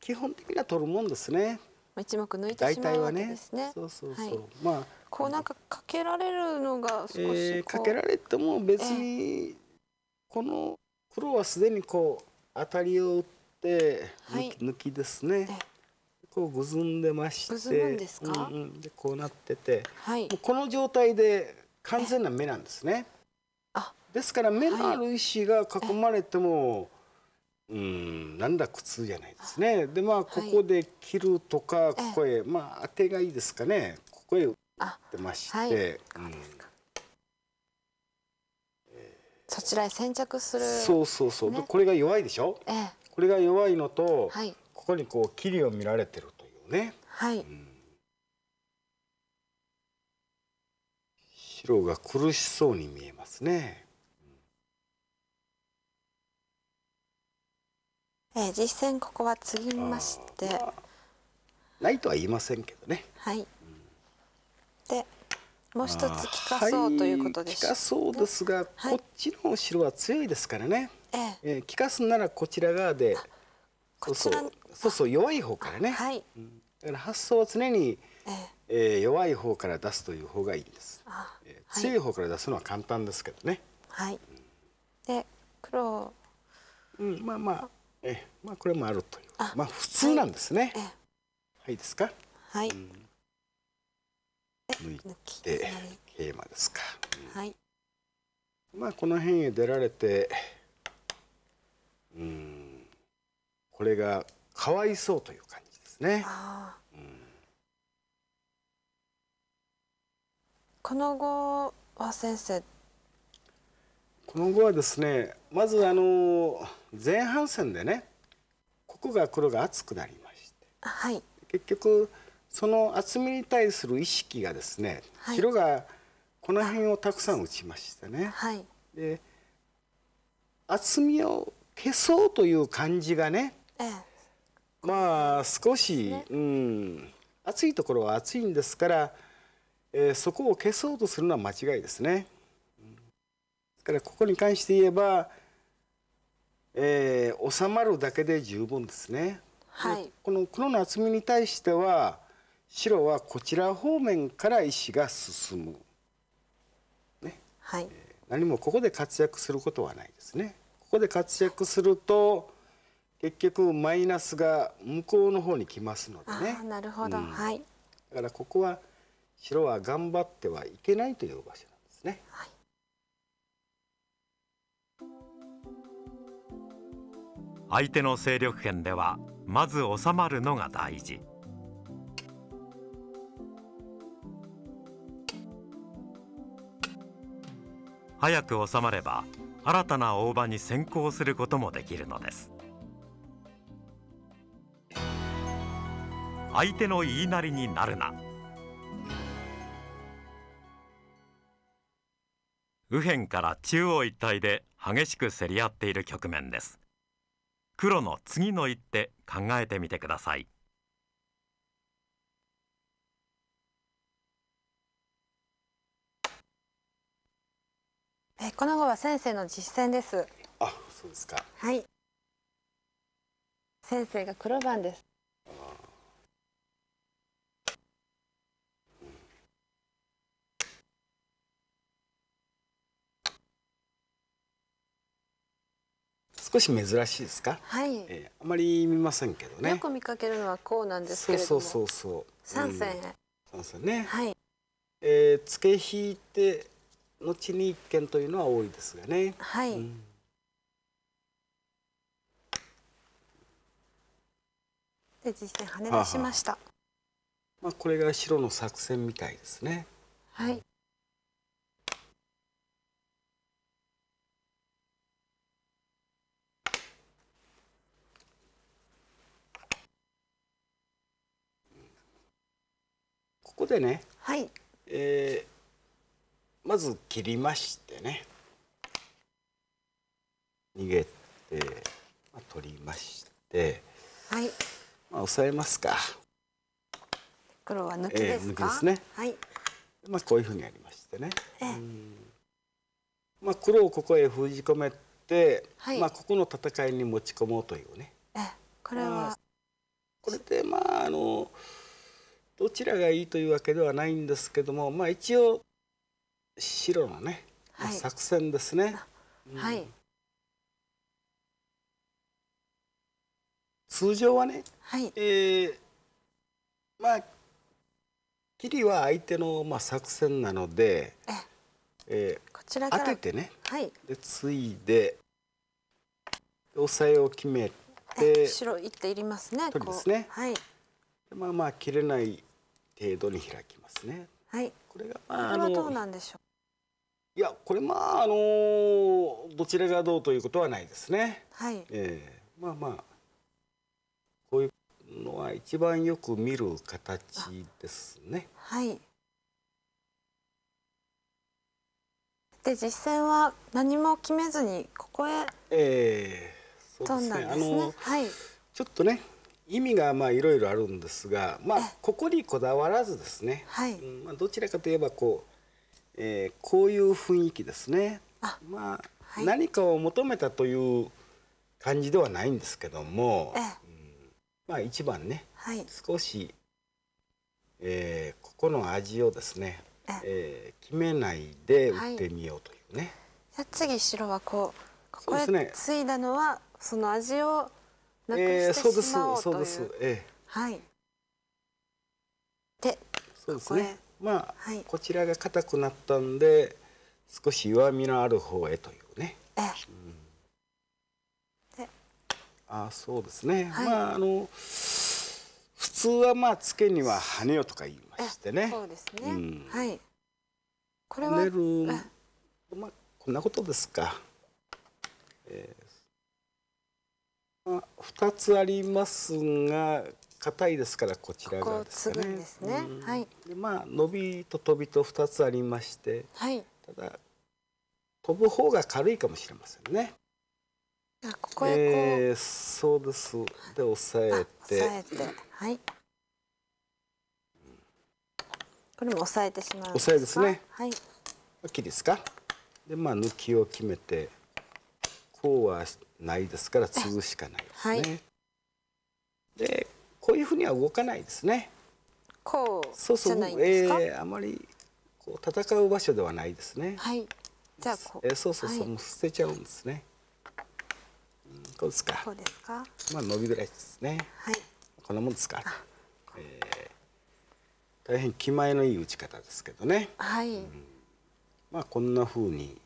基本的には取るもんですね。一目抜いてしまうわけですね。ねそうそうそう、はい、まあこうなんかかけられるのが少し、えー、かけられても別にこの黒はすでにこう当たりを打って、はい、抜きですね。こうぐずんでまして、でこうなってて、はい、この状態で完全な目なんですね。ですから目のある石が囲まれても、はい、うんなんだ苦痛じゃないですね。でまあここで切るとか、ここへ、まあ当てがいいですかねここへってまして、はいうん、そちらへ先着する、そうそうそう、ね、これが弱いでしょ、ええ、これが弱いのと、はい、ここにこう霧を見られてるというね、はい、うん、白が苦しそうに見えますね。えー、実戦ここは継ぎまして、まあ、ないとは言いませんけどね。はい。もう一つ利かそうということでしょう、ね、はい、そうですが、はい、こっちの白は強いですからね。えええー、かすならこちら側で、こちらそうそうそう弱い方からね。はい、うん。だから発想は常に、えー、えー、弱い方から出すという方がいいです。あえー、強い方から出すのは簡単ですけどね。はい。で黒。うん、まあまあ、えー、まあこれもあるという。あまあ普通なんですね。はい、はい、ですか。はい。うん抜いてテーマですか、うん、はいまあこの辺へ出られてうんこれがかわいそうという感じですね、うん、この後は先生この後はですねまずあの前半戦でねここが黒が熱くなりまして、はい、結局その厚みに対する意識がですね、はい、白がこの辺をたくさん打ちましたね。はい、で厚みを消そうという感じがね、ええ、まあ少し、ね、うん熱いところは熱いんですから、えー、そこを消そうとするのは間違いですね。うですからここに関して言えば、えー、収まるだけで十分ですね。はい、この黒の厚みに対しては白はこちら方面から石が進む、ねはい、何もここで活躍することはないですね。ここで活躍すると結局マイナスが向こうの方に来ますのでね。なるほど、うん、はい。だからここは白は頑張ってはいけないという場所なんですね。はい相手の勢力圏ではまず収まるのが大事早く収まれば新たな大場に先行することもできるのです相手の言いなりになるな右辺から中央一帯で激しく競り合っている局面です黒の次の一手考えてみてくださいえこの後は先生の実践です。あ、そうですか。はい。先生が黒番です。少し珍しいですか。はい。えー、あまり見ませんけどね。よく見かけるのはこうなんですけれそうそうそうそう。三線。三、うん、線ね。はい。えー、付け引いて後に一件というのは多いですがね。はい、うんで実戦跳ね出しました。ははまあこれが白の作戦みたいですね。はい。ここでね。はい。えーまず切りましてね逃げて、まあ、取りましてはいまあ押さえますか黒は抜きです、えー、抜きですねはいまあこういうふうにやりましてね、えー、まあ黒をここへ封じ込めて、はい、まあここの戦いに持ち込もうというね、えこれは、まあ、これでまああのどちらがいいというわけではないんですけどもまあ一応白のね、はい、作戦ですね。はい、うん、通常はね、はい、えー、まあ切りは相手のまあ作戦なので、ええー、こちら当ててね、はい、でついで押さえを決めて白いっていりますね。取りですね。はい。まあまあ切れない程度に開きますね。はい。これがまああのどうなんでしょういやこれまああのどちらがどうということはないですね。はい。えー、まあまあこういうのは一番よく見る形ですね。はい。で実戦は何も決めずにここへ、えー、飛んだんですね。えー、すねはい。ちょっとね意味がまあいろいろあるんですが、まあ、ここにこだわらずですね、はいまあ、どちらかといえばこう、えー、こういう雰囲気ですね。あまあ、はい、何かを求めたという感じではないんですけども、うん、まあ一番ね、はい、少し、えー、ここの味をですね、えー、決めないで打ってみようというね。はい、次白はこうここへついだのはその味をなくしてしまおうという、えー、そうですそうです、えー、はいでそうですねまあ、はい、こちらが硬くなったんで少し弱みのある方へというね、えーうん、あそうですね、はい、まああの普通はまあつけには羽ねよとか言いましてねそうですね、うん、はいこれは、まあ、こんなことですか、えー二つありますが硬いですからこちら側ですね。ここね。うん、はい。でまあ伸びと飛びと二つありまして、はい、ただ飛ぶ方が軽いかもしれませんね。あここへこう、えー、そうです。で押さえて。押えてはい。これも押さえてしまう押さえですね。はい。秋ですか。でまあ抜きを決めてこうはないですから継ぐしかないですね。はい、でこういうふうには動かないですね。こうそうそう、えー、あまりこう戦う場所ではないですね。はい。じゃあこう。えー、そうそうそう、はい、捨てちゃうんですね。うん、こうですか。こうですか。まあ伸びぐらいですね。はい。こんなもんですか。えー、大変気前のいい打ち方ですけどね。はい。うん、まあこんなふうに。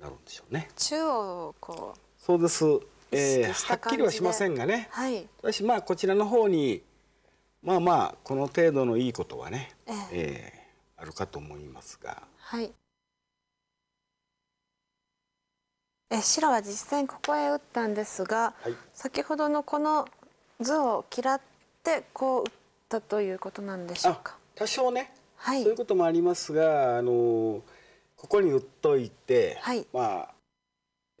なるんでしょうね。中をこう。そうです。えー、はっきりはしませんがね。はい。私まあこちらの方にまあまあこの程度のいいことはね、えー、えー、あるかと思いますが。はい。え白は実際ここへ打ったんですが、はい、先ほどのこの図を嫌ってこう打ったということなんでしょうか。多少ね、はい、そういうこともありますが、あのーここに打っといて、はい、まあ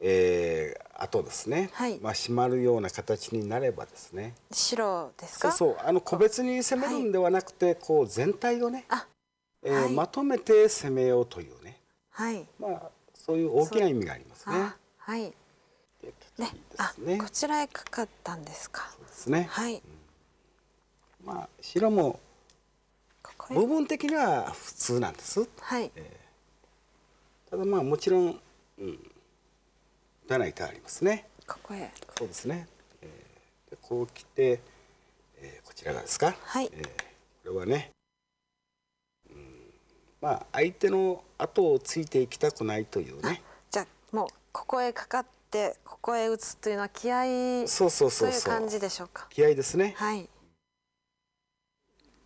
えー、あとですね、はい、まあ締まるような形になればですね白ですかそうあの個別に攻めるんではなくて、こう全体をね、はえまとめて攻めようというね、はい、まあそういう大きな意味がありますね。はい、ねね、こちらへかかったんですか。そうですね。はい。うん、まあ白も部分的には普通なんです。はい。えーただまあもちろん、うん、打たない手ありますね。ここへ。そうですね。えー、でこう来て、えー、こちら側ですか。はい。えー、これはね、うん、まあ相手の後をついていきたくないというね。じゃあもうここへかかって、ここへ打つというのは気合いそうそうそうそう感じでしょうか。気合ですね。はい。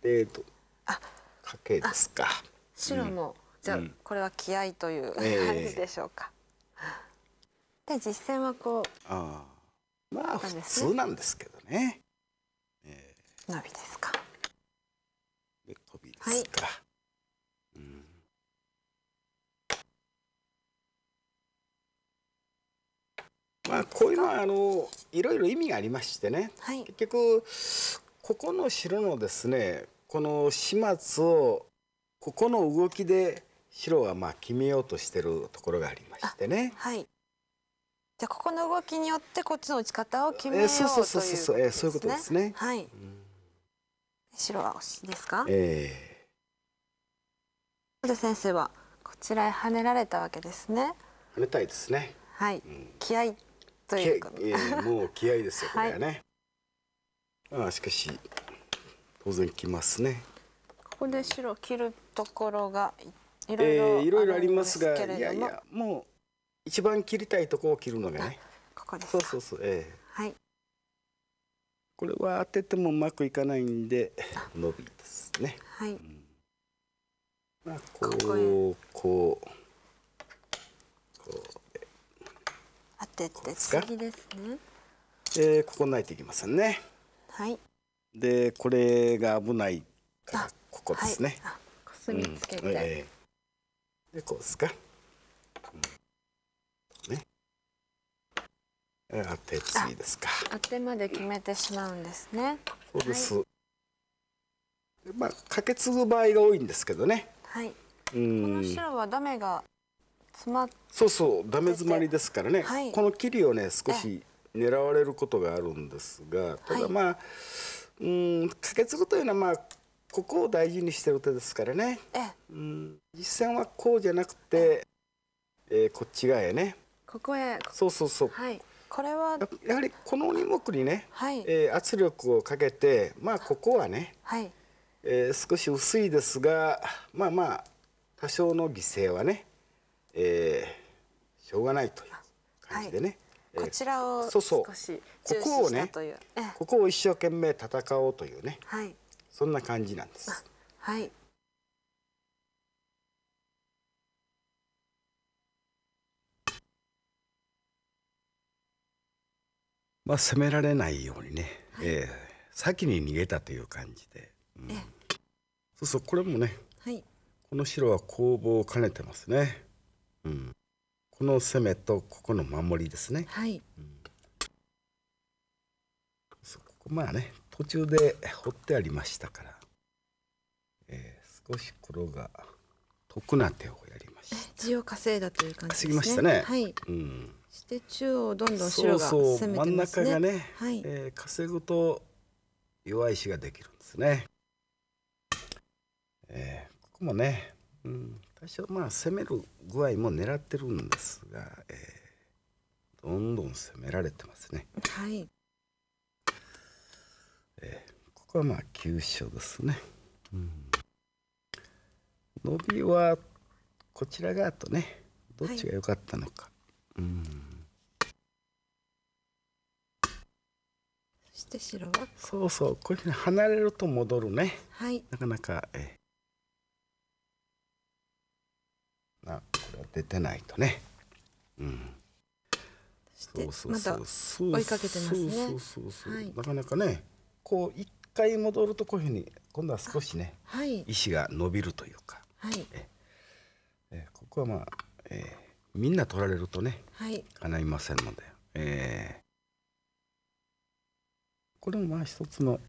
で、えと。あ。かけですか。白の、うんじゃあ、これは気合という感じでしょうか。えー、で実践はこうあまあ普通なんですけどね。えー、伸びですか。で飛びですか。はい、うんまあ、こういうのはあのいろいろ意味がありましてね、はい、結局ここの城のですねこの始末をここの動きで白はまあ決めようとしてるところがありましてね。はい。じゃここの動きによってこっちの打ち方を決めよう、えー、そうそうそうそう、ね、えー、そういうことですね。はい。うん、白は押しですか？ええー。先生はこちらへ跳ねられたわけですね。跳ねたいですね。はい。うん、気合というか、えー、もう気合ですよこれはね。はい、ああしかし当然きますね。ここで白切るところがいろいろ,、えー、いろいろありますがいやいやもう一番切りたいとこを切るのがねここですそうそうそう、えー、はいこれは当ててもうまくいかないんで伸びですねはい、うん、まあこうこうこうで当てて次ですねえー、ここないといけませんねはいでこれが危ないからここですね、はい、あこすりつけて、うんえーでこうですか、ね当て次ですか当てまで決めてしまうんですねそうです、はい、まあかけ継ぐ場合が多いんですけどねはいこの白はダメが詰まっそうそうダメ詰まりですからね、はい、この切りをね少し狙われることがあるんですがただまあうんかけ継ぐというのはまあここを大事にしてる手ですからね、うん、実戦はこうじゃなくて、えー、こっち側へねここへそうそうそう、はい、これはやはりこの2目にね、はい、えー、圧力をかけてまあここはね、はい、えー、少し薄いですがまあまあ多少の犠牲はね、えー、しょうがないという感じでね、はい、こちらをそうそうここをねここを一生懸命戦おうというね、はいそんな感じなんです。はい。まあ攻められないようにね、はい、えー、先に逃げたという感じで、うん、そうそうこれもね、はい、この白は攻防を兼ねてますね、うん、この攻めとここの守りですね、はいうん、そうここまあね途中で掘ってありましたから、えー、少し黒が得な手をやりました地を稼いだという感じですねましたねはい、うん、して中央どんどん白が攻めて、ね、真ん中がね、はい、えー、稼ぐと弱い石ができるんですね、えー、ここもね、うん、多少まあ攻める具合も狙ってるんですが、えー、どんどん攻められてますねはいえここはまあ急所ですね。うん、伸びはこちら側とねどっちが良かったのか。はい、うんそして白はそうそうこういうふうに離れると戻るね、はい、なかなか、えこれは出てないとね。うんそうそうそうだ追いかけてますね。そうそうそうそう、なかなかね、こう一回戻るとこういうふうに今度は少しね、はい、が伸びるというか、はいえここはまあ、えー、みんな取られるとね、はい、叶いませんので、えー、これもまあ一つの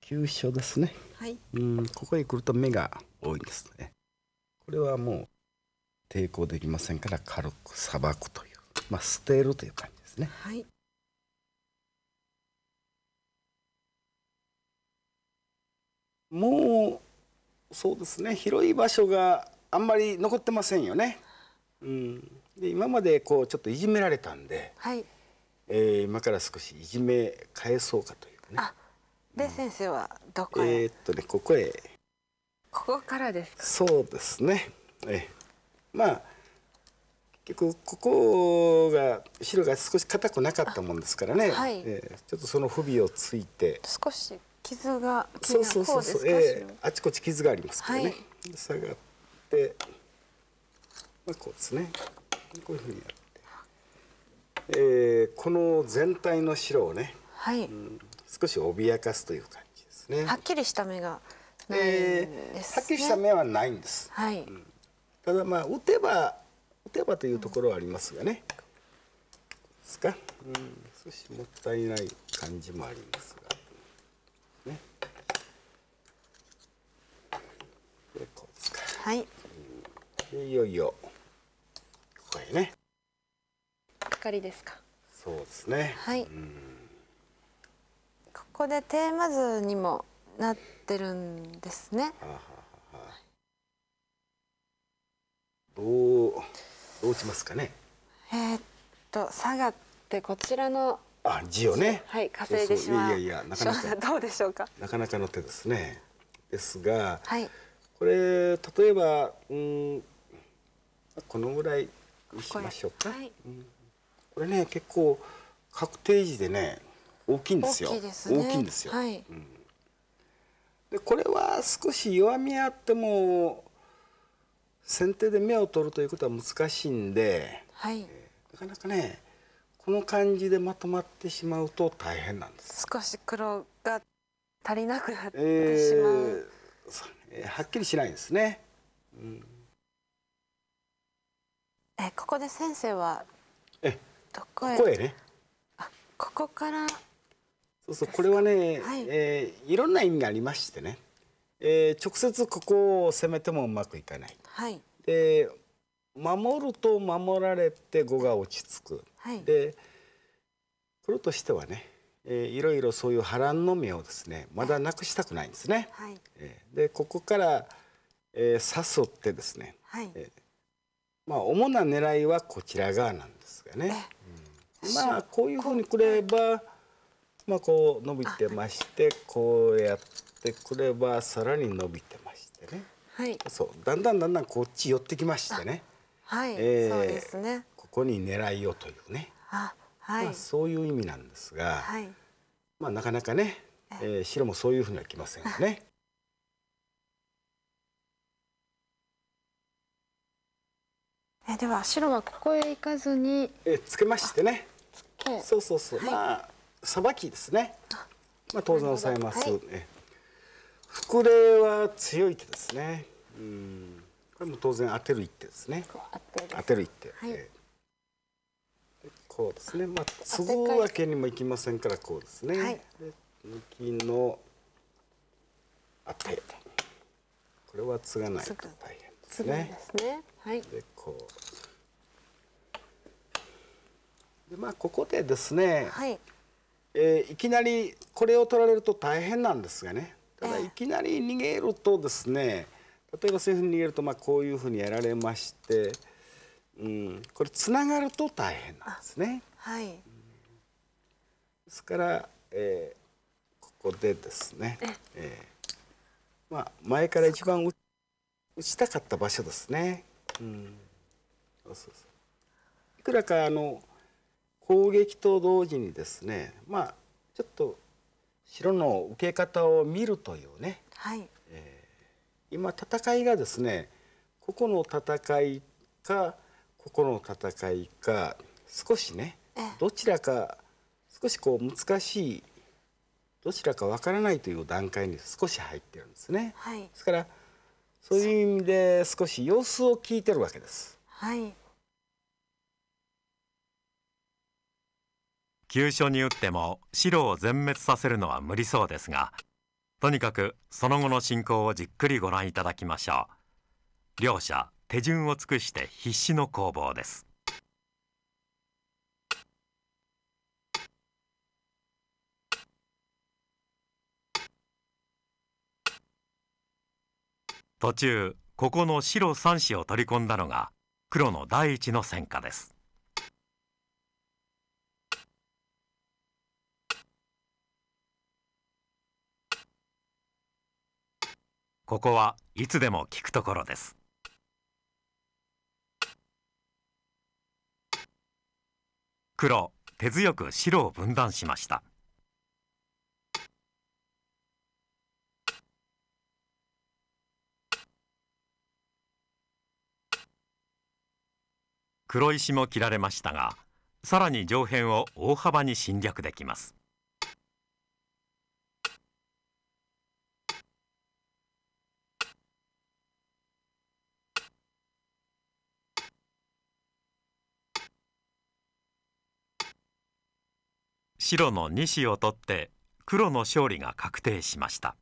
急所ですね、はい、うんここへ来ると目が多いんですねこれはもう抵抗できませんから軽くさばくという、まあ、捨てるという感じですね。はいもうそうですね広い場所があんまり残ってませんよね。うん、で今までこうちょっといじめられたんで、はいえー、今から少しいじめ返そうかというね。あで、うん、先生はどこへえー、っとねここへ。ここからですかそうですね。えー、まあ結構ここが白が少し硬くなかったもんですからね、はいえー、ちょっとその不備をついて少し傷がそうそうそうそう、えー、あちこち傷がありますからね、はい、下がって、まあ、こうですねこういうふうにやって、えー、この全体の白をね、はいうん、少し脅かすという感じですねはっきりした目がないんです、ね、はっきりした目はないんです、はい、うん、ただまあ打てば打てばというところはありますがね、うん、ですか、うん、少しもったいない感じもありますはいいよいよこれね光ですかそうですねはい、ここでテーマ図にもなってるんですねはははどうどうしますかねえー、っと下がってこちらのあ字をねはい稼いでしまうそうそういやいやなかなか どうでしょうかなかなかの手ですねですが、はい、これ例えばうんこのぐらいにしましょうか。これはいうん、これね結構確定時でね大きいんですよ。大きいです、ね,、んですよ。はい、うん、でこれは少し弱みあっても先手で目を取るということは難しいんで、はい、なかなかねこの感じでまとまってしまうと大変なんです。少し黒が足りなくなってしまう。えーはっきりしないんですね。うん、えここで先生はえどこへここへねあここからそうそうこれはね、はいえー、いろんな意味がありましてね、えー、直接ここを攻めてもうまくいかない。はい、で守ると守られて碁が落ち着く。はい、で黒としてはねえー、いろいろそういう波乱の目をですねまだなくしたくないんですね。はい、えー、でここから、えー、誘ってですね、はいえー、まあ主な狙いはこちら側なんですがね、うん、まあこういうふうにくれば、まあ、こう伸びてましてこうやってくればさらに伸びてましてね、はい、そうだんだんだんだんこっち寄ってきましてね。はい、えー、そうですね。ここに狙いをというね。あ、はい、まあ、そういう意味なんですが、まあなかなかね、えー、白もそういうふうにはきませんね。えでは白はここへ行かずにえつけましてねそうそうそう、はい、まあさばきですねまあ当然抑えます、ねい、え副例は強い手ですねうんこれも当然当てる一手ですね当てる一手、はい、こうですね。まあ継ぐわけにもいきませんからこうですね。はい、抜きのアテ。これは継がないと大変ですね。ですね。はい。でこう。でまあここでですね。はい。えー、いきなりこれを取られると大変なんですがねただいきなり逃げるとですね、えー、例えばそういうふうに逃げるとまあこういうふうにやられましてうん、これつながると大変なんですね。はい、ですから、えー、ここでですね、えー、まあ、前から一番打ちたかった場所ですね。うん、そうそうそういくらかあの攻撃と同時にですねまあちょっと白の受け方を見るというね、はいえー、今戦いがですねここの戦いかここの戦いか少しねどちらか少しこう難しいどちらかわからないという段階に少し入ってるんですね。はい、ですからそういう意味で少し様子を聞いてるわけです。はい。急所に打っても白を全滅させるのは無理そうですが、とにかくその後の進行をじっくりご覧いただきましょう。両者手順を尽くして必死の攻防です途中ここの白三子を取り込んだのが黒の第一の戦果ですここはいつでも聞くところです黒手強く白を分断しました黒石も切られましたがさらに上辺を大幅に侵略できます白の二子を取って黒の勝利が確定しました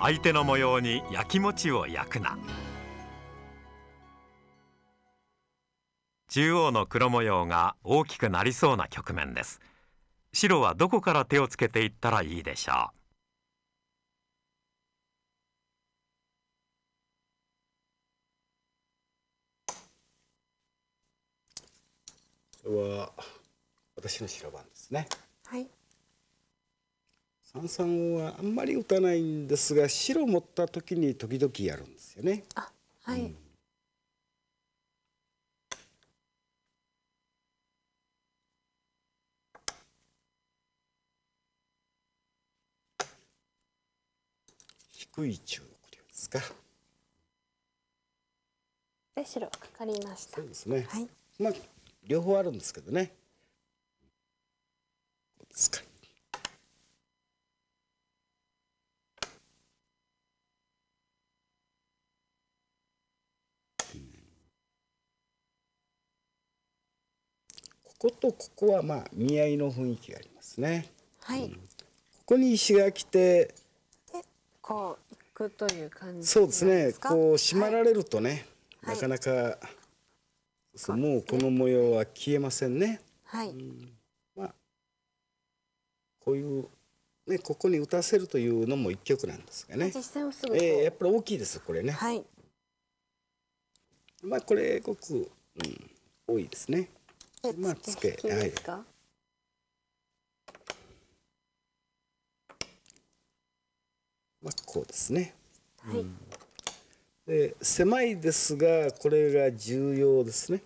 相手の模様に焼き餅を焼くな中央の黒模様が大きくなりそうな局面です白はどこから手をつけていったらいいでしょうそれは私の白番ですねはい三三はあんまり打たないんですが白持った時に時々やるんですよねあはい、うん、低い中国料ですかで白かかりましたそうですねはいまあ両方あるんですけどね。こことここはまあ見合いの雰囲気がありますね。はい。うん、ここに石が来て。で、こう行くという感じそうですね。こう締まられるとね、はい、なかなか。はいもうこの模様は消えませんね。はい、まあこういうねここに打たせるというのも一曲なんですがね。実践をすぐ。えー、やっぱり大きいですこれね。はい。まあこれごく、うん、多いですね。まあつけはい。まあこうですね。はい。うんで狭いですがこれが重要ですね。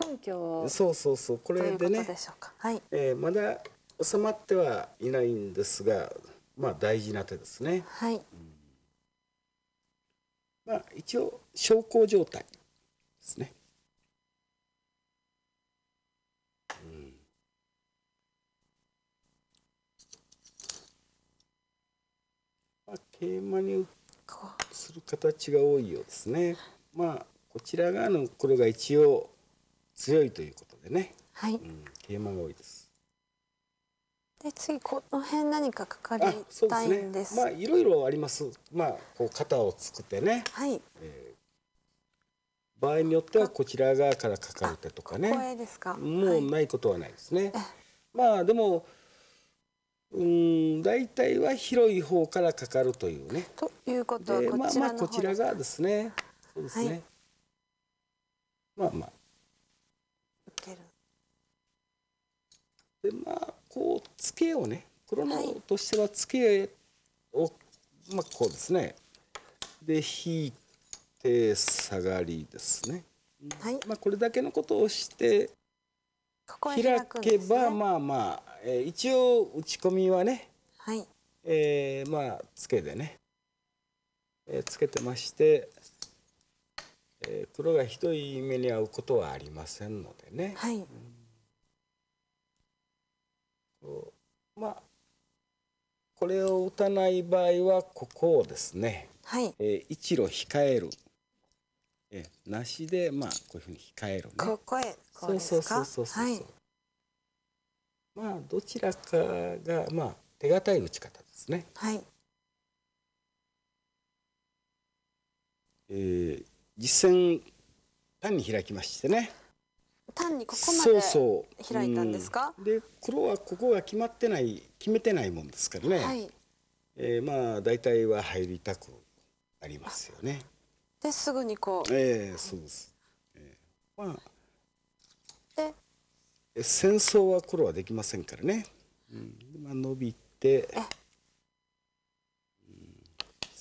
根拠そうそうそうこれでねはい、えー、まだ収まってはいないんですがまあ大事な手ですね。はい、うん、まあ一応小康状態ですね。まあ、桂馬に打っする形が多いようですね。まあこちら側の黒が一応強いということでね。はい。うん、テーマが多いです。で次この辺何かかかりたいんです。ですね、まあいろいろあります。まあこう肩を作ってね。はい。えー、場合によってはこちら側からかかる手とかね。ここもうないことはないですね。はい、まあでも。うん大体は広い方からかかるというね。ということはこちらまあまあこちらがですね。そうですね。はい、まあまあ。でまあこうつけをね黒のとしてはつけを、はい、まあこうですね。で引いて下がりですね。はい。まあこれだけのことをして。開けば、まあまあえー、一応打ち込みはね、はい、えー、まあつけでね、えー、つけてまして、えー、黒がひどい目に遭うことはありませんのでね、はい、うん、まあこれを打たない場合はここをですね、はいえー、一路控える。えなしでまあこういうふうに控えるね。ここへこうですか。そうそうそうそうそう。はいまあどちらかがまあ手堅い打ち方ですね。はい。えー、実戦単に開きましてね。単にここまで開いたんですか。そうそううで黒はここが決まってない決めてないもんですからね。はい、えー、まあ大体は入りたくありますよね。ですぐにこう。ええー、そうです。えー、まあ。で戦争は黒はできませんからね、うん、まあ、伸びて、で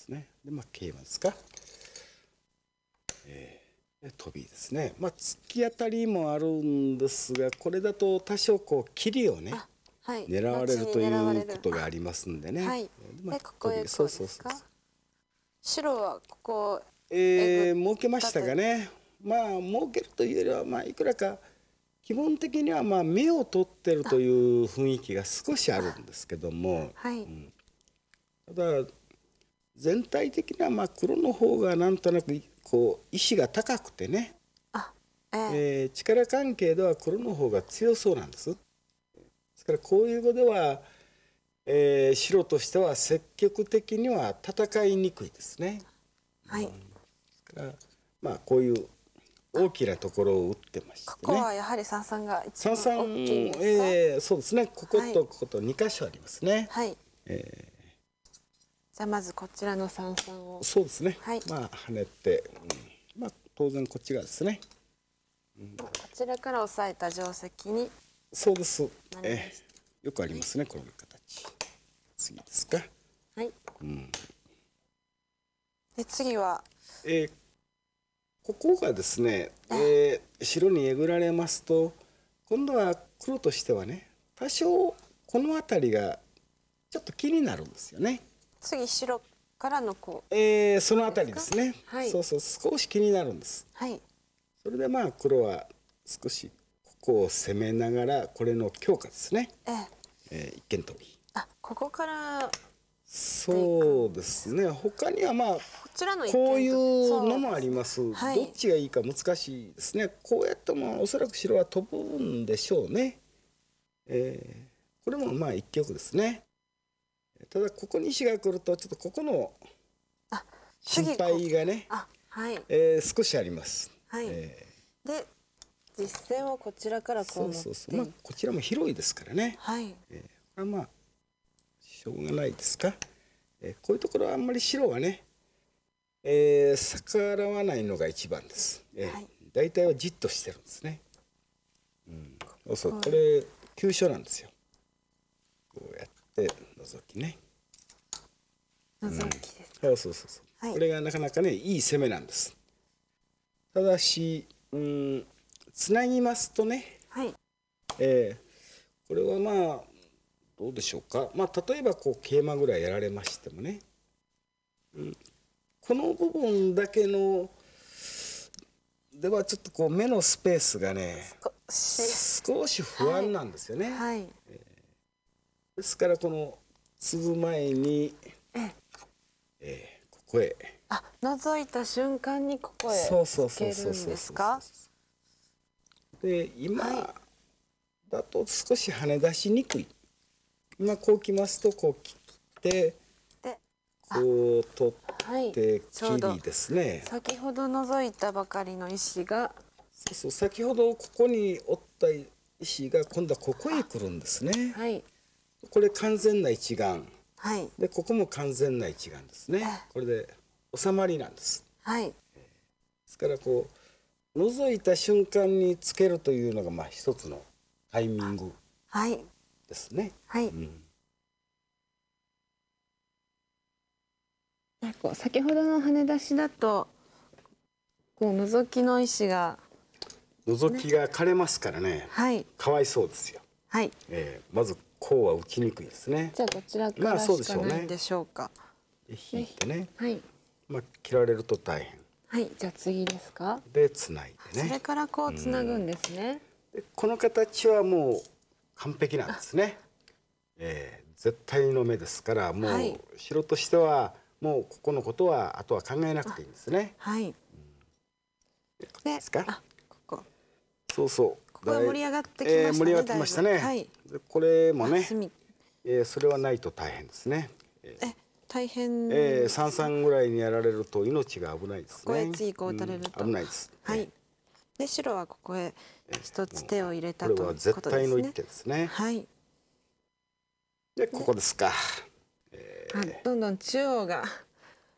ねでまあ桂馬ですか、えー、飛びですねまあ突き当たりもあるんですがこれだと多少こう切りをね、はい、狙われるということがありますんでね。はい、まあ、ここへそうそうそ白はここええー、設けましたがね。まあ設けるというよりはまあいくらか基本的にはまあ目を取ってるという雰囲気が少しあるんですけども、はい、うん、ただ全体的にはまあ黒の方がなんとなくこう意志が高くてね、えー、えー、力関係では黒の方が強そうなんです。ですからこういう語では、えー、白としては積極的には戦いにくいですね。はい、うん、ですからまあこういう大きなところを打ってまして、ね、ここはやはり三三が一番大きいええー、そうですね。こことここと二箇所ありますね。はい。えーじゃあまずこちらの三三をそうですね、はい、まあ跳ねて、うん、まあ当然こっちがですね、うん、こちらから押さえた定石にそうですえー、よくありますね、はい、この形次ですかはい、うん、で次はえー、ここがですね、えー、白にえぐられますと今度は黒としてはね多少この辺りがちょっと気になるんですよね。次白からのこう、えー、その辺りですね、はい、そうそう少し気になるんです。はい、それでまあ黒は少しここを攻めながらこれの強化ですね。えええー、一見飛び。あここからそうですね他にはまあこういうのもあります、はい、どっちがいいか難しいですねこうやってもおそらく白は飛ぶんでしょうね、えー、これもまあ一局ですねただここに石が来るとちょっとここの心配がね、はい、えー、少しあります、はい、えー、で実戦はこちらからこうそうそうそうまあこちらも広いですからねはい、えー、これはまあしょうがないですか、えこういうところはあんまり白はね、えー、逆らわないのが一番です、えーはい、大体はじっとしてるんですね、うん、そうそうこれ急所なんですよこうやって覗きね覗きです、うん、そうそうそう、はい、これがなかなかねいい攻めなんですただしうんつなぎますとね、はい、えー、これはまあどうでしょうか、まあ、例えばこう桂馬ぐらいやられましてもね、うん、この部分だけのではちょっとこう目のスペースがね少し不安なんですよね。はいはいえー、ですからこの継ぐ前に、えー、ここへあ覗いた瞬間にここへつけるんですかで今だと少し跳ね出しにくい。がこうきますとこう切ってでこう取って切りですね、はい、先ほど除いたばかりの石がそうそう先ほどここに折った石が今度はここへ来るんですね、はい、これ完全な一眼、はい、でここも完全な一眼ですねこれで収まりなんです、はい、ですからこう除いた瞬間につけるというのがまあ一つのタイミング、はい、ですね。はい、うんこう先ほどの跳ね出しだとこう覗きの石が、覗きが枯れますからね、はい、かわいそうですよ、はいえー、まずこうは浮きにくいですねじゃあこちらからしかないでしょうか、で、ね、引いてね、はい、まあ切られると大変はいじゃあ次ですかでつないでねそれからこうつなぐんですね、うん、でこの形はもう完璧なんですね。えー、絶対の目ですからもう、城としてはもうここのことはあとは考えなくていいんですね。はい。で、ですか？ここ。そうそう。ここ盛り上がってきましたね。えー、盛り上がってましたね。はい。これもね、えー、それはないと大変ですね。え大変。えー、三三ぐらいにやられると命が危ないですね。ここへついたれると、うん、危ないです。はい。で白はここへ一つ手を入れたということですね。これは絶対の一手ですね。はい。でここですか。えー、どんどん中央が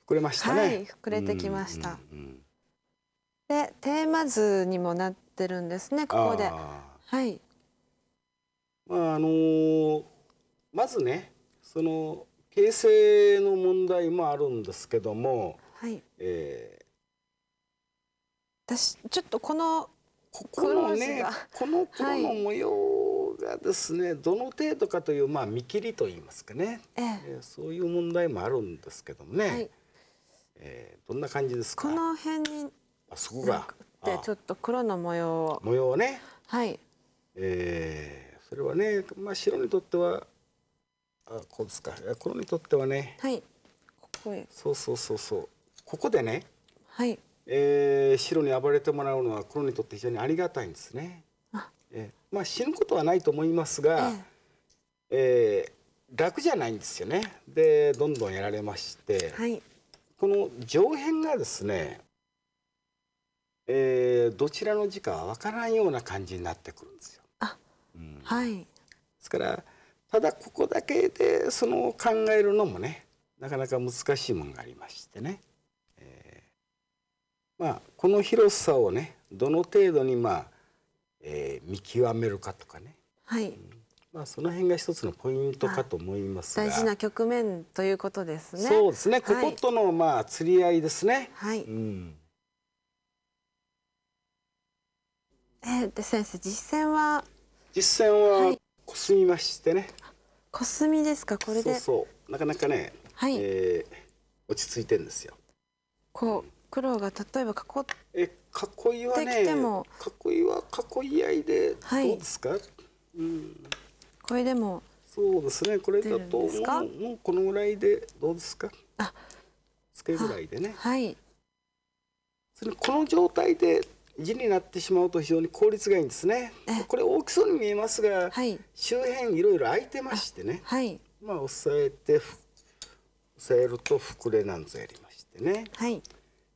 膨れましたね。はい、膨れてきました。でテーマ図にもなってるんですねここで。はい。まああのー、まずねその形成の問題もあるんですけども、はい、え私ちょっとこのここのねこの黒の模様がですね、はい、どの程度かというまあ見切りといいますかね、ええそういう問題もあるんですけどもね、はい、えー、どんな感じですかこの辺にあそこがでちょっと黒の模様模様ねはいえー、それはね、まあ、白にとってはあこうですか黒にとってはねはいここへそうそうそうそうここでねはいえー、白に暴れてもらうのは黒にとって非常にありがたいんですね。えー、まあ死ぬことはないと思いますが、ええー、楽じゃないんですよね。でどんどんやられまして、はい、この上辺がですね、えー、どちらの字かは分からんような感じになってくるんですよ。あ、うん、はい。ですからただここだけでその考えるのもねなかなか難しいものがありましてね。まあ、この広さをねどの程度に、まあえー、見極めるかとかね、はいうんまあ、その辺が一つのポイントかと思います大事な局面ということですね。そうですね、はい、こことの、まあ、釣り合いですね、はいうんえー、で先生実践は実践はこすみましてね、こすみですかこれでそうなかなかね、はい、えー、落ち着いてんですよこう黒が例えば囲っえ囲いはね囲いは囲い合いでどうですか、はい、うん、これでもそうですねこれだとももうこのぐらいでどうですかあつけぐらいでねはいそれこの状態で字になってしまうと非常に効率がいいんですねこれ大きそうに見えますが、はい、周辺いろいろ空いてましてねはいまあ押さえて押さえると膨れなんぞやりましてねはい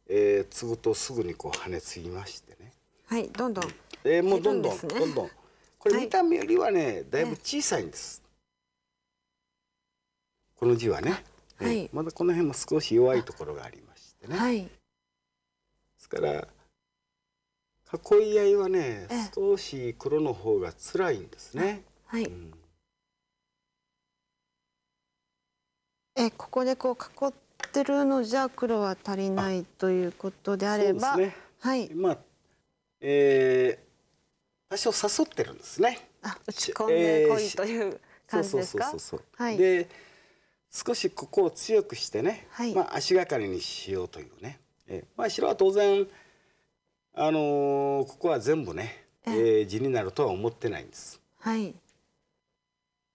えー、継ぐとすぐにこう羽つぎましてねはいどんどん、えー、もうどんどん、ね、どんどんこれ見た目よりはね、はい、だいぶ小さいんです、この字はね、えー、はい、まだこの辺も少し弱いところがありましてね、はい、ですから囲い合いはね、少し黒の方が辛いんですね。はい。うん、え、ここでこう囲っってるのじゃ黒は足りないということであれば、ね、はい。まあ、えー、多少誘ってるんですね。あ、打ち込んでこいという感じですか。はい。で、少しここを強くしてね、はい、まあ足がかりにしようというね。えー、まあ白は当然あのー、ここは全部ね、えー、地になるとは思ってないんです。はい。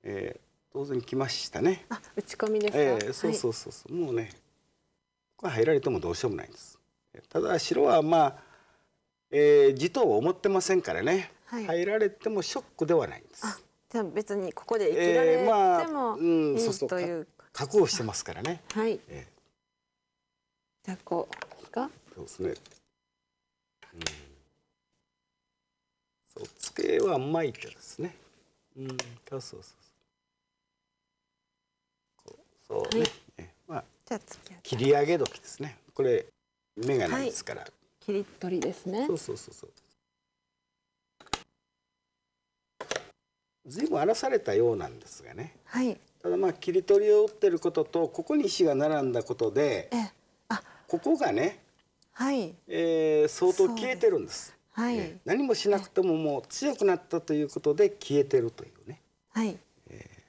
えー、当然来ましたね。あ、打ち込みですか。えー、そうそうそうそう、はい、もうね、これ入られてもどうしようもないんです。ただ白はまあ、えー、地頭を思ってませんからね、はい、入られてもショックではないんです。じゃ別にここで生きられても、えーまあ、うんそうという覚悟してますからね。はい。えー、じゃこうか。そうですね。うん。そう机は巻いてですね。うんそうそうそう。そうね。はい、まあじゃあ切り上げ時ですねこれ目がないですから、はい、切り取りですねそうそうそうそう随分荒らされたようなんですがね、はい、ただまあ切り取りを打ってることとここに石が並んだことであここがね、はいえー、相当消えてるんです。はい、ね、何もしなくてももう強くなったということで消えてるというね、はいえー、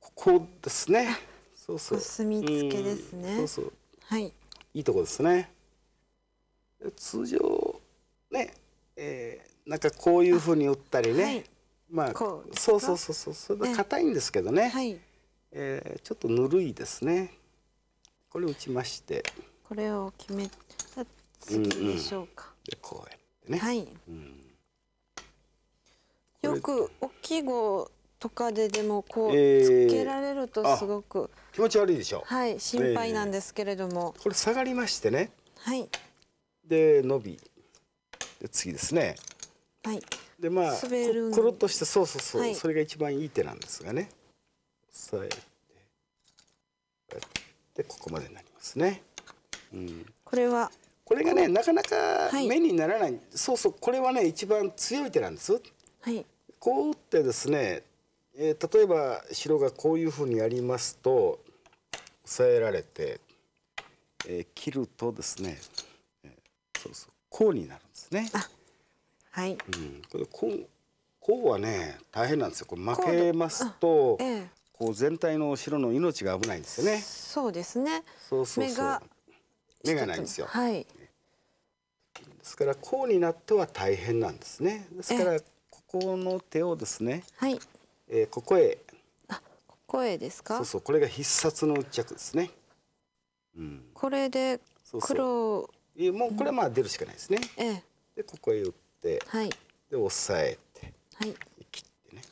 ここですね。そうそう墨付けですね、そうそうはいいいとこですね通常ねえー、なんかこういうふうに打ったりね、はい、まあそうそうそうそうそれ硬いんですけどね、はい、えー、ちょっとぬるいですねこれ打ちましてこれを決めた次でしょうか、うんうん、でこうやってねはい、うん、よく大きい碁とかででもこう、つけられるとすごく気持ち悪いでしょうはい心配なんですけれども、えー、これ下がりましてねはいで伸びで次ですねはいでまあ滑るコロッとしてそうそうそう、はい、それが一番いい手なんですがね押さえてこうやってここまでになりますね、うん、これはこれがねなかなか目にならない、はい、そうそうこれはね一番強い手なんですはいこう打ってですねえー、例えば白がこういうふうにやりますと抑えられて、えー、切るとですね、えー、そうそうこうになるんですね。はい、うん、こうこうはね大変なんですよ。これ負けますと、ええ、こう全体の白の命が危ないんですよね。そうですね。そうそう目が目がないんですよ。はい。ですからこうになっては大変なんですね。ですからここの手をですね。はい。えー、ここへあここへですかそうそうこれが必殺の鬱着ですね、うん、これで黒そうもうこれはまあ出るしかないですね、うええ、でここへ打って、はい、で押さえて、はい、切ってね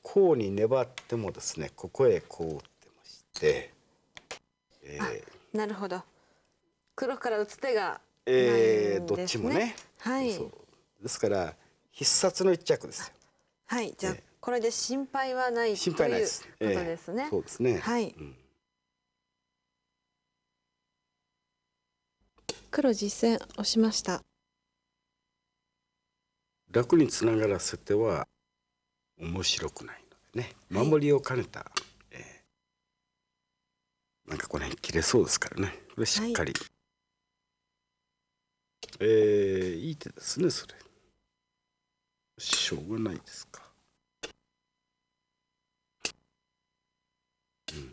こうに粘ってもですねここへこう打ってまして、えー、なるほど黒から打つ手が、ね、えー、どっちもね、はい、そうですから必殺の一着ですよはいじゃあ、これで心配はない心配ないです、ということですね、そうですねはい、うん黒実践押しました楽につながらせては面白くないのでね守りを兼ねた、はい、えー、なんかこの辺切れそうですからねこれしっかり、はい、えー、いい手ですねそれしょうがないですか。うん。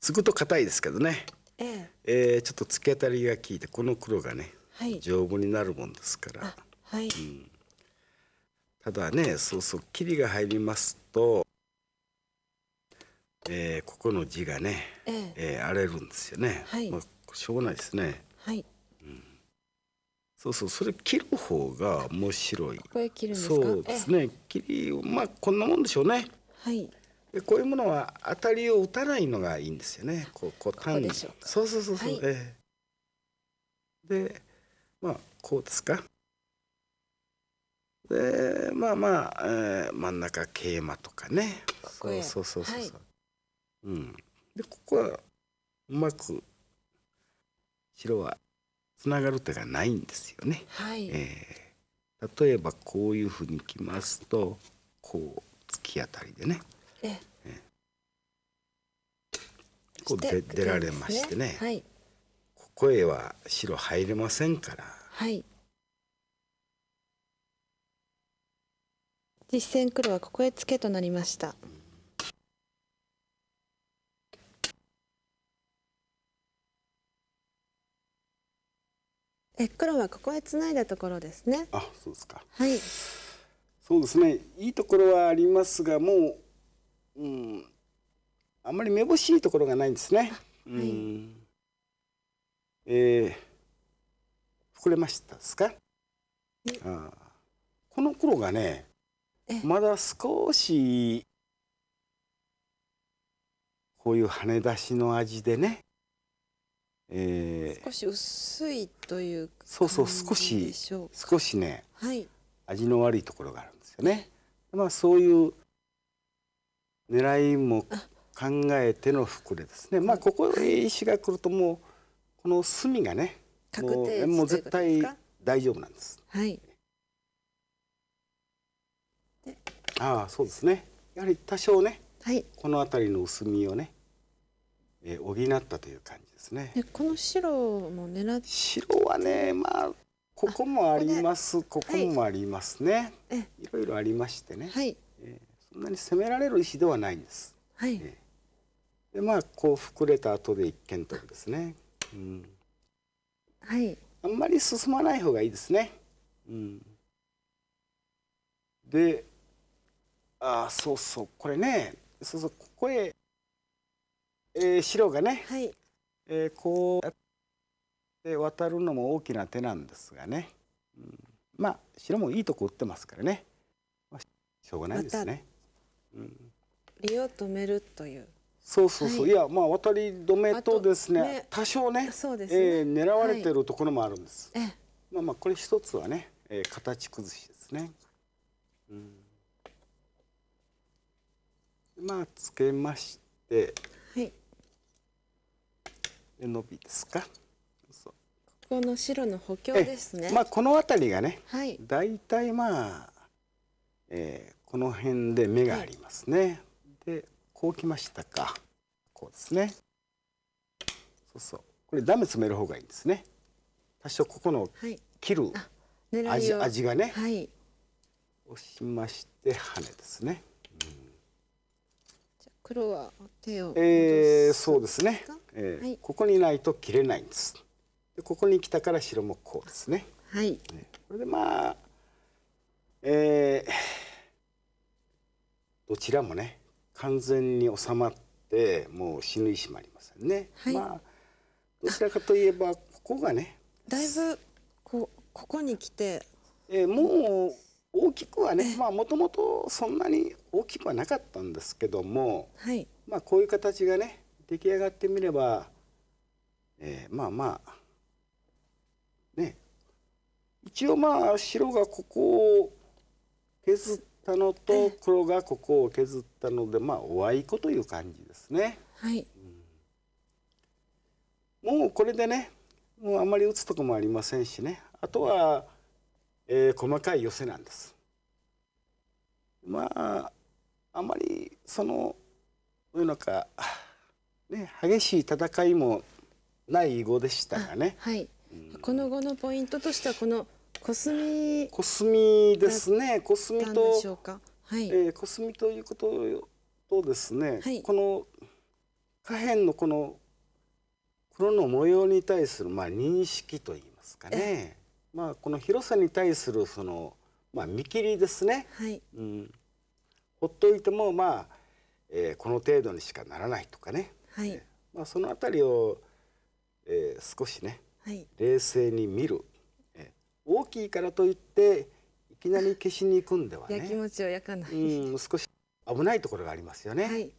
つくと硬いですけどね。えええー、ちょっと付けたりが効いてこの黒がね、はい、丈夫になるもんですから。はい、うん。ただねそうそう霧が入りますと、えー、ここの字がね、えええー、荒れるんですよね。はい、まあしょうがないですね。はい。そうそうそれ切る方が面白いこれ切るんですかそうですね切りまあこんなもんでしょうねはいでこういうものは当たりを打たないのがいいんですよねこうこう単にそうそうそうそう、はい、えー、でまあこうですかでまあまあ、えー、真ん中桂馬とかねそうそうそうそう、はい、うんでここはうまく白はつながる手がないんですよね。はい、えー、例えばこういうふうにきますとこう突き当たりでね、ええー、こう出出られましてね、ねはい、ここへは白入れませんから、はい、実戦黒はここへツケとなりました。うんえ黒はここへ繋いだところですね。あそうですか。はい。そうですねいいところはありますがもう、うん、あんまり目ぼしいところがないんですね。はい、うんえー、膨れましたですかあこの黒がねまだ少しこういう跳ね出しの味でねえー、少し薄いというそうそう少し少しね、はい、味の悪いところがあるんですよね。まあそういう狙いも考えての膨れですね。まあここへ石が来るともうこの隅がねもうもう絶対大丈夫なんです。はい。でああそうですね。やはり多少ね、はい、この辺りの薄みをね、えー、補ったという感じ。ですね。でこの白も狙って白はねまあここもありますここもありますね、はい、いろいろありましてね、はいえー、そんなに攻められる石ではないんです。はい、えー、でまあこう膨れた後で一間取るですね。うん、はいあんまり進まない方がいいですね。うん、であそうそうこれねそうそうここへ、えー、白がね、はい、えー、こうやって渡るのも大きな手なんですがね、うん、まあ白もいいとこ打ってますからね、まあ、しょうがないですね。うん、利を止めるというそうそうそう、はい、いやまあ渡り止めとですね、ね、多少ねそうですね、えー、狙われてるところもあるんです。はい、まあまあこれ一つはね、えー、形崩しですね。うん、まあつけまして伸びですか。ここの白の補強ですね。まあこの辺りがね、はい、だいたいまあ、えー、この辺で目がありますね。はい、でこうきましたか。こうですね。そうそう。これダメ詰める方がいいんですね。多少ここの切る味はい、味がね、はい、押しまして羽ですね。黒は手をえー、そうですね、えー、はい、ここにないと切れないんですでここに来たから白もこうですねはい、ね、これでまあえー、どちらもね完全に収まってもう死ぬ意もありませんね、はい、まあどちらかといえばここがねだいぶこここに来て、えー、もう大きくはねまあもともとそんなに大きくはなかったんですけども、はい、まあこういう形がね出来上がってみれば、えー、まあまあね一応まあ白がここを削ったのと黒がここを削ったのでまあおあいこという感じですね。はい、うん、もうこれでねもうあまり打つとこもありませんしねあとは、えー、細かい寄せなんです。まああんまりそのいうのか、ね、激しい戦いもない碁でしたがね。はい、うん、この碁のポイントとしてはこのコスミコスミですねコスミと、はえコスミということとですね、はい、この下辺のこの黒の模様に対する、まあ、認識といいますかね、まあ、この広さに対するその、まあ、見切りですね、はいうん、ほっといてもまあ、えー、この程度にしかならないとかね、はい、まあ、その辺りを、えー、少しね、はい、冷静に見る、えー、大きいからといっていきなり消しに行くんではね気持ちを焼かない、うん、少し危ないところがありますよね。はい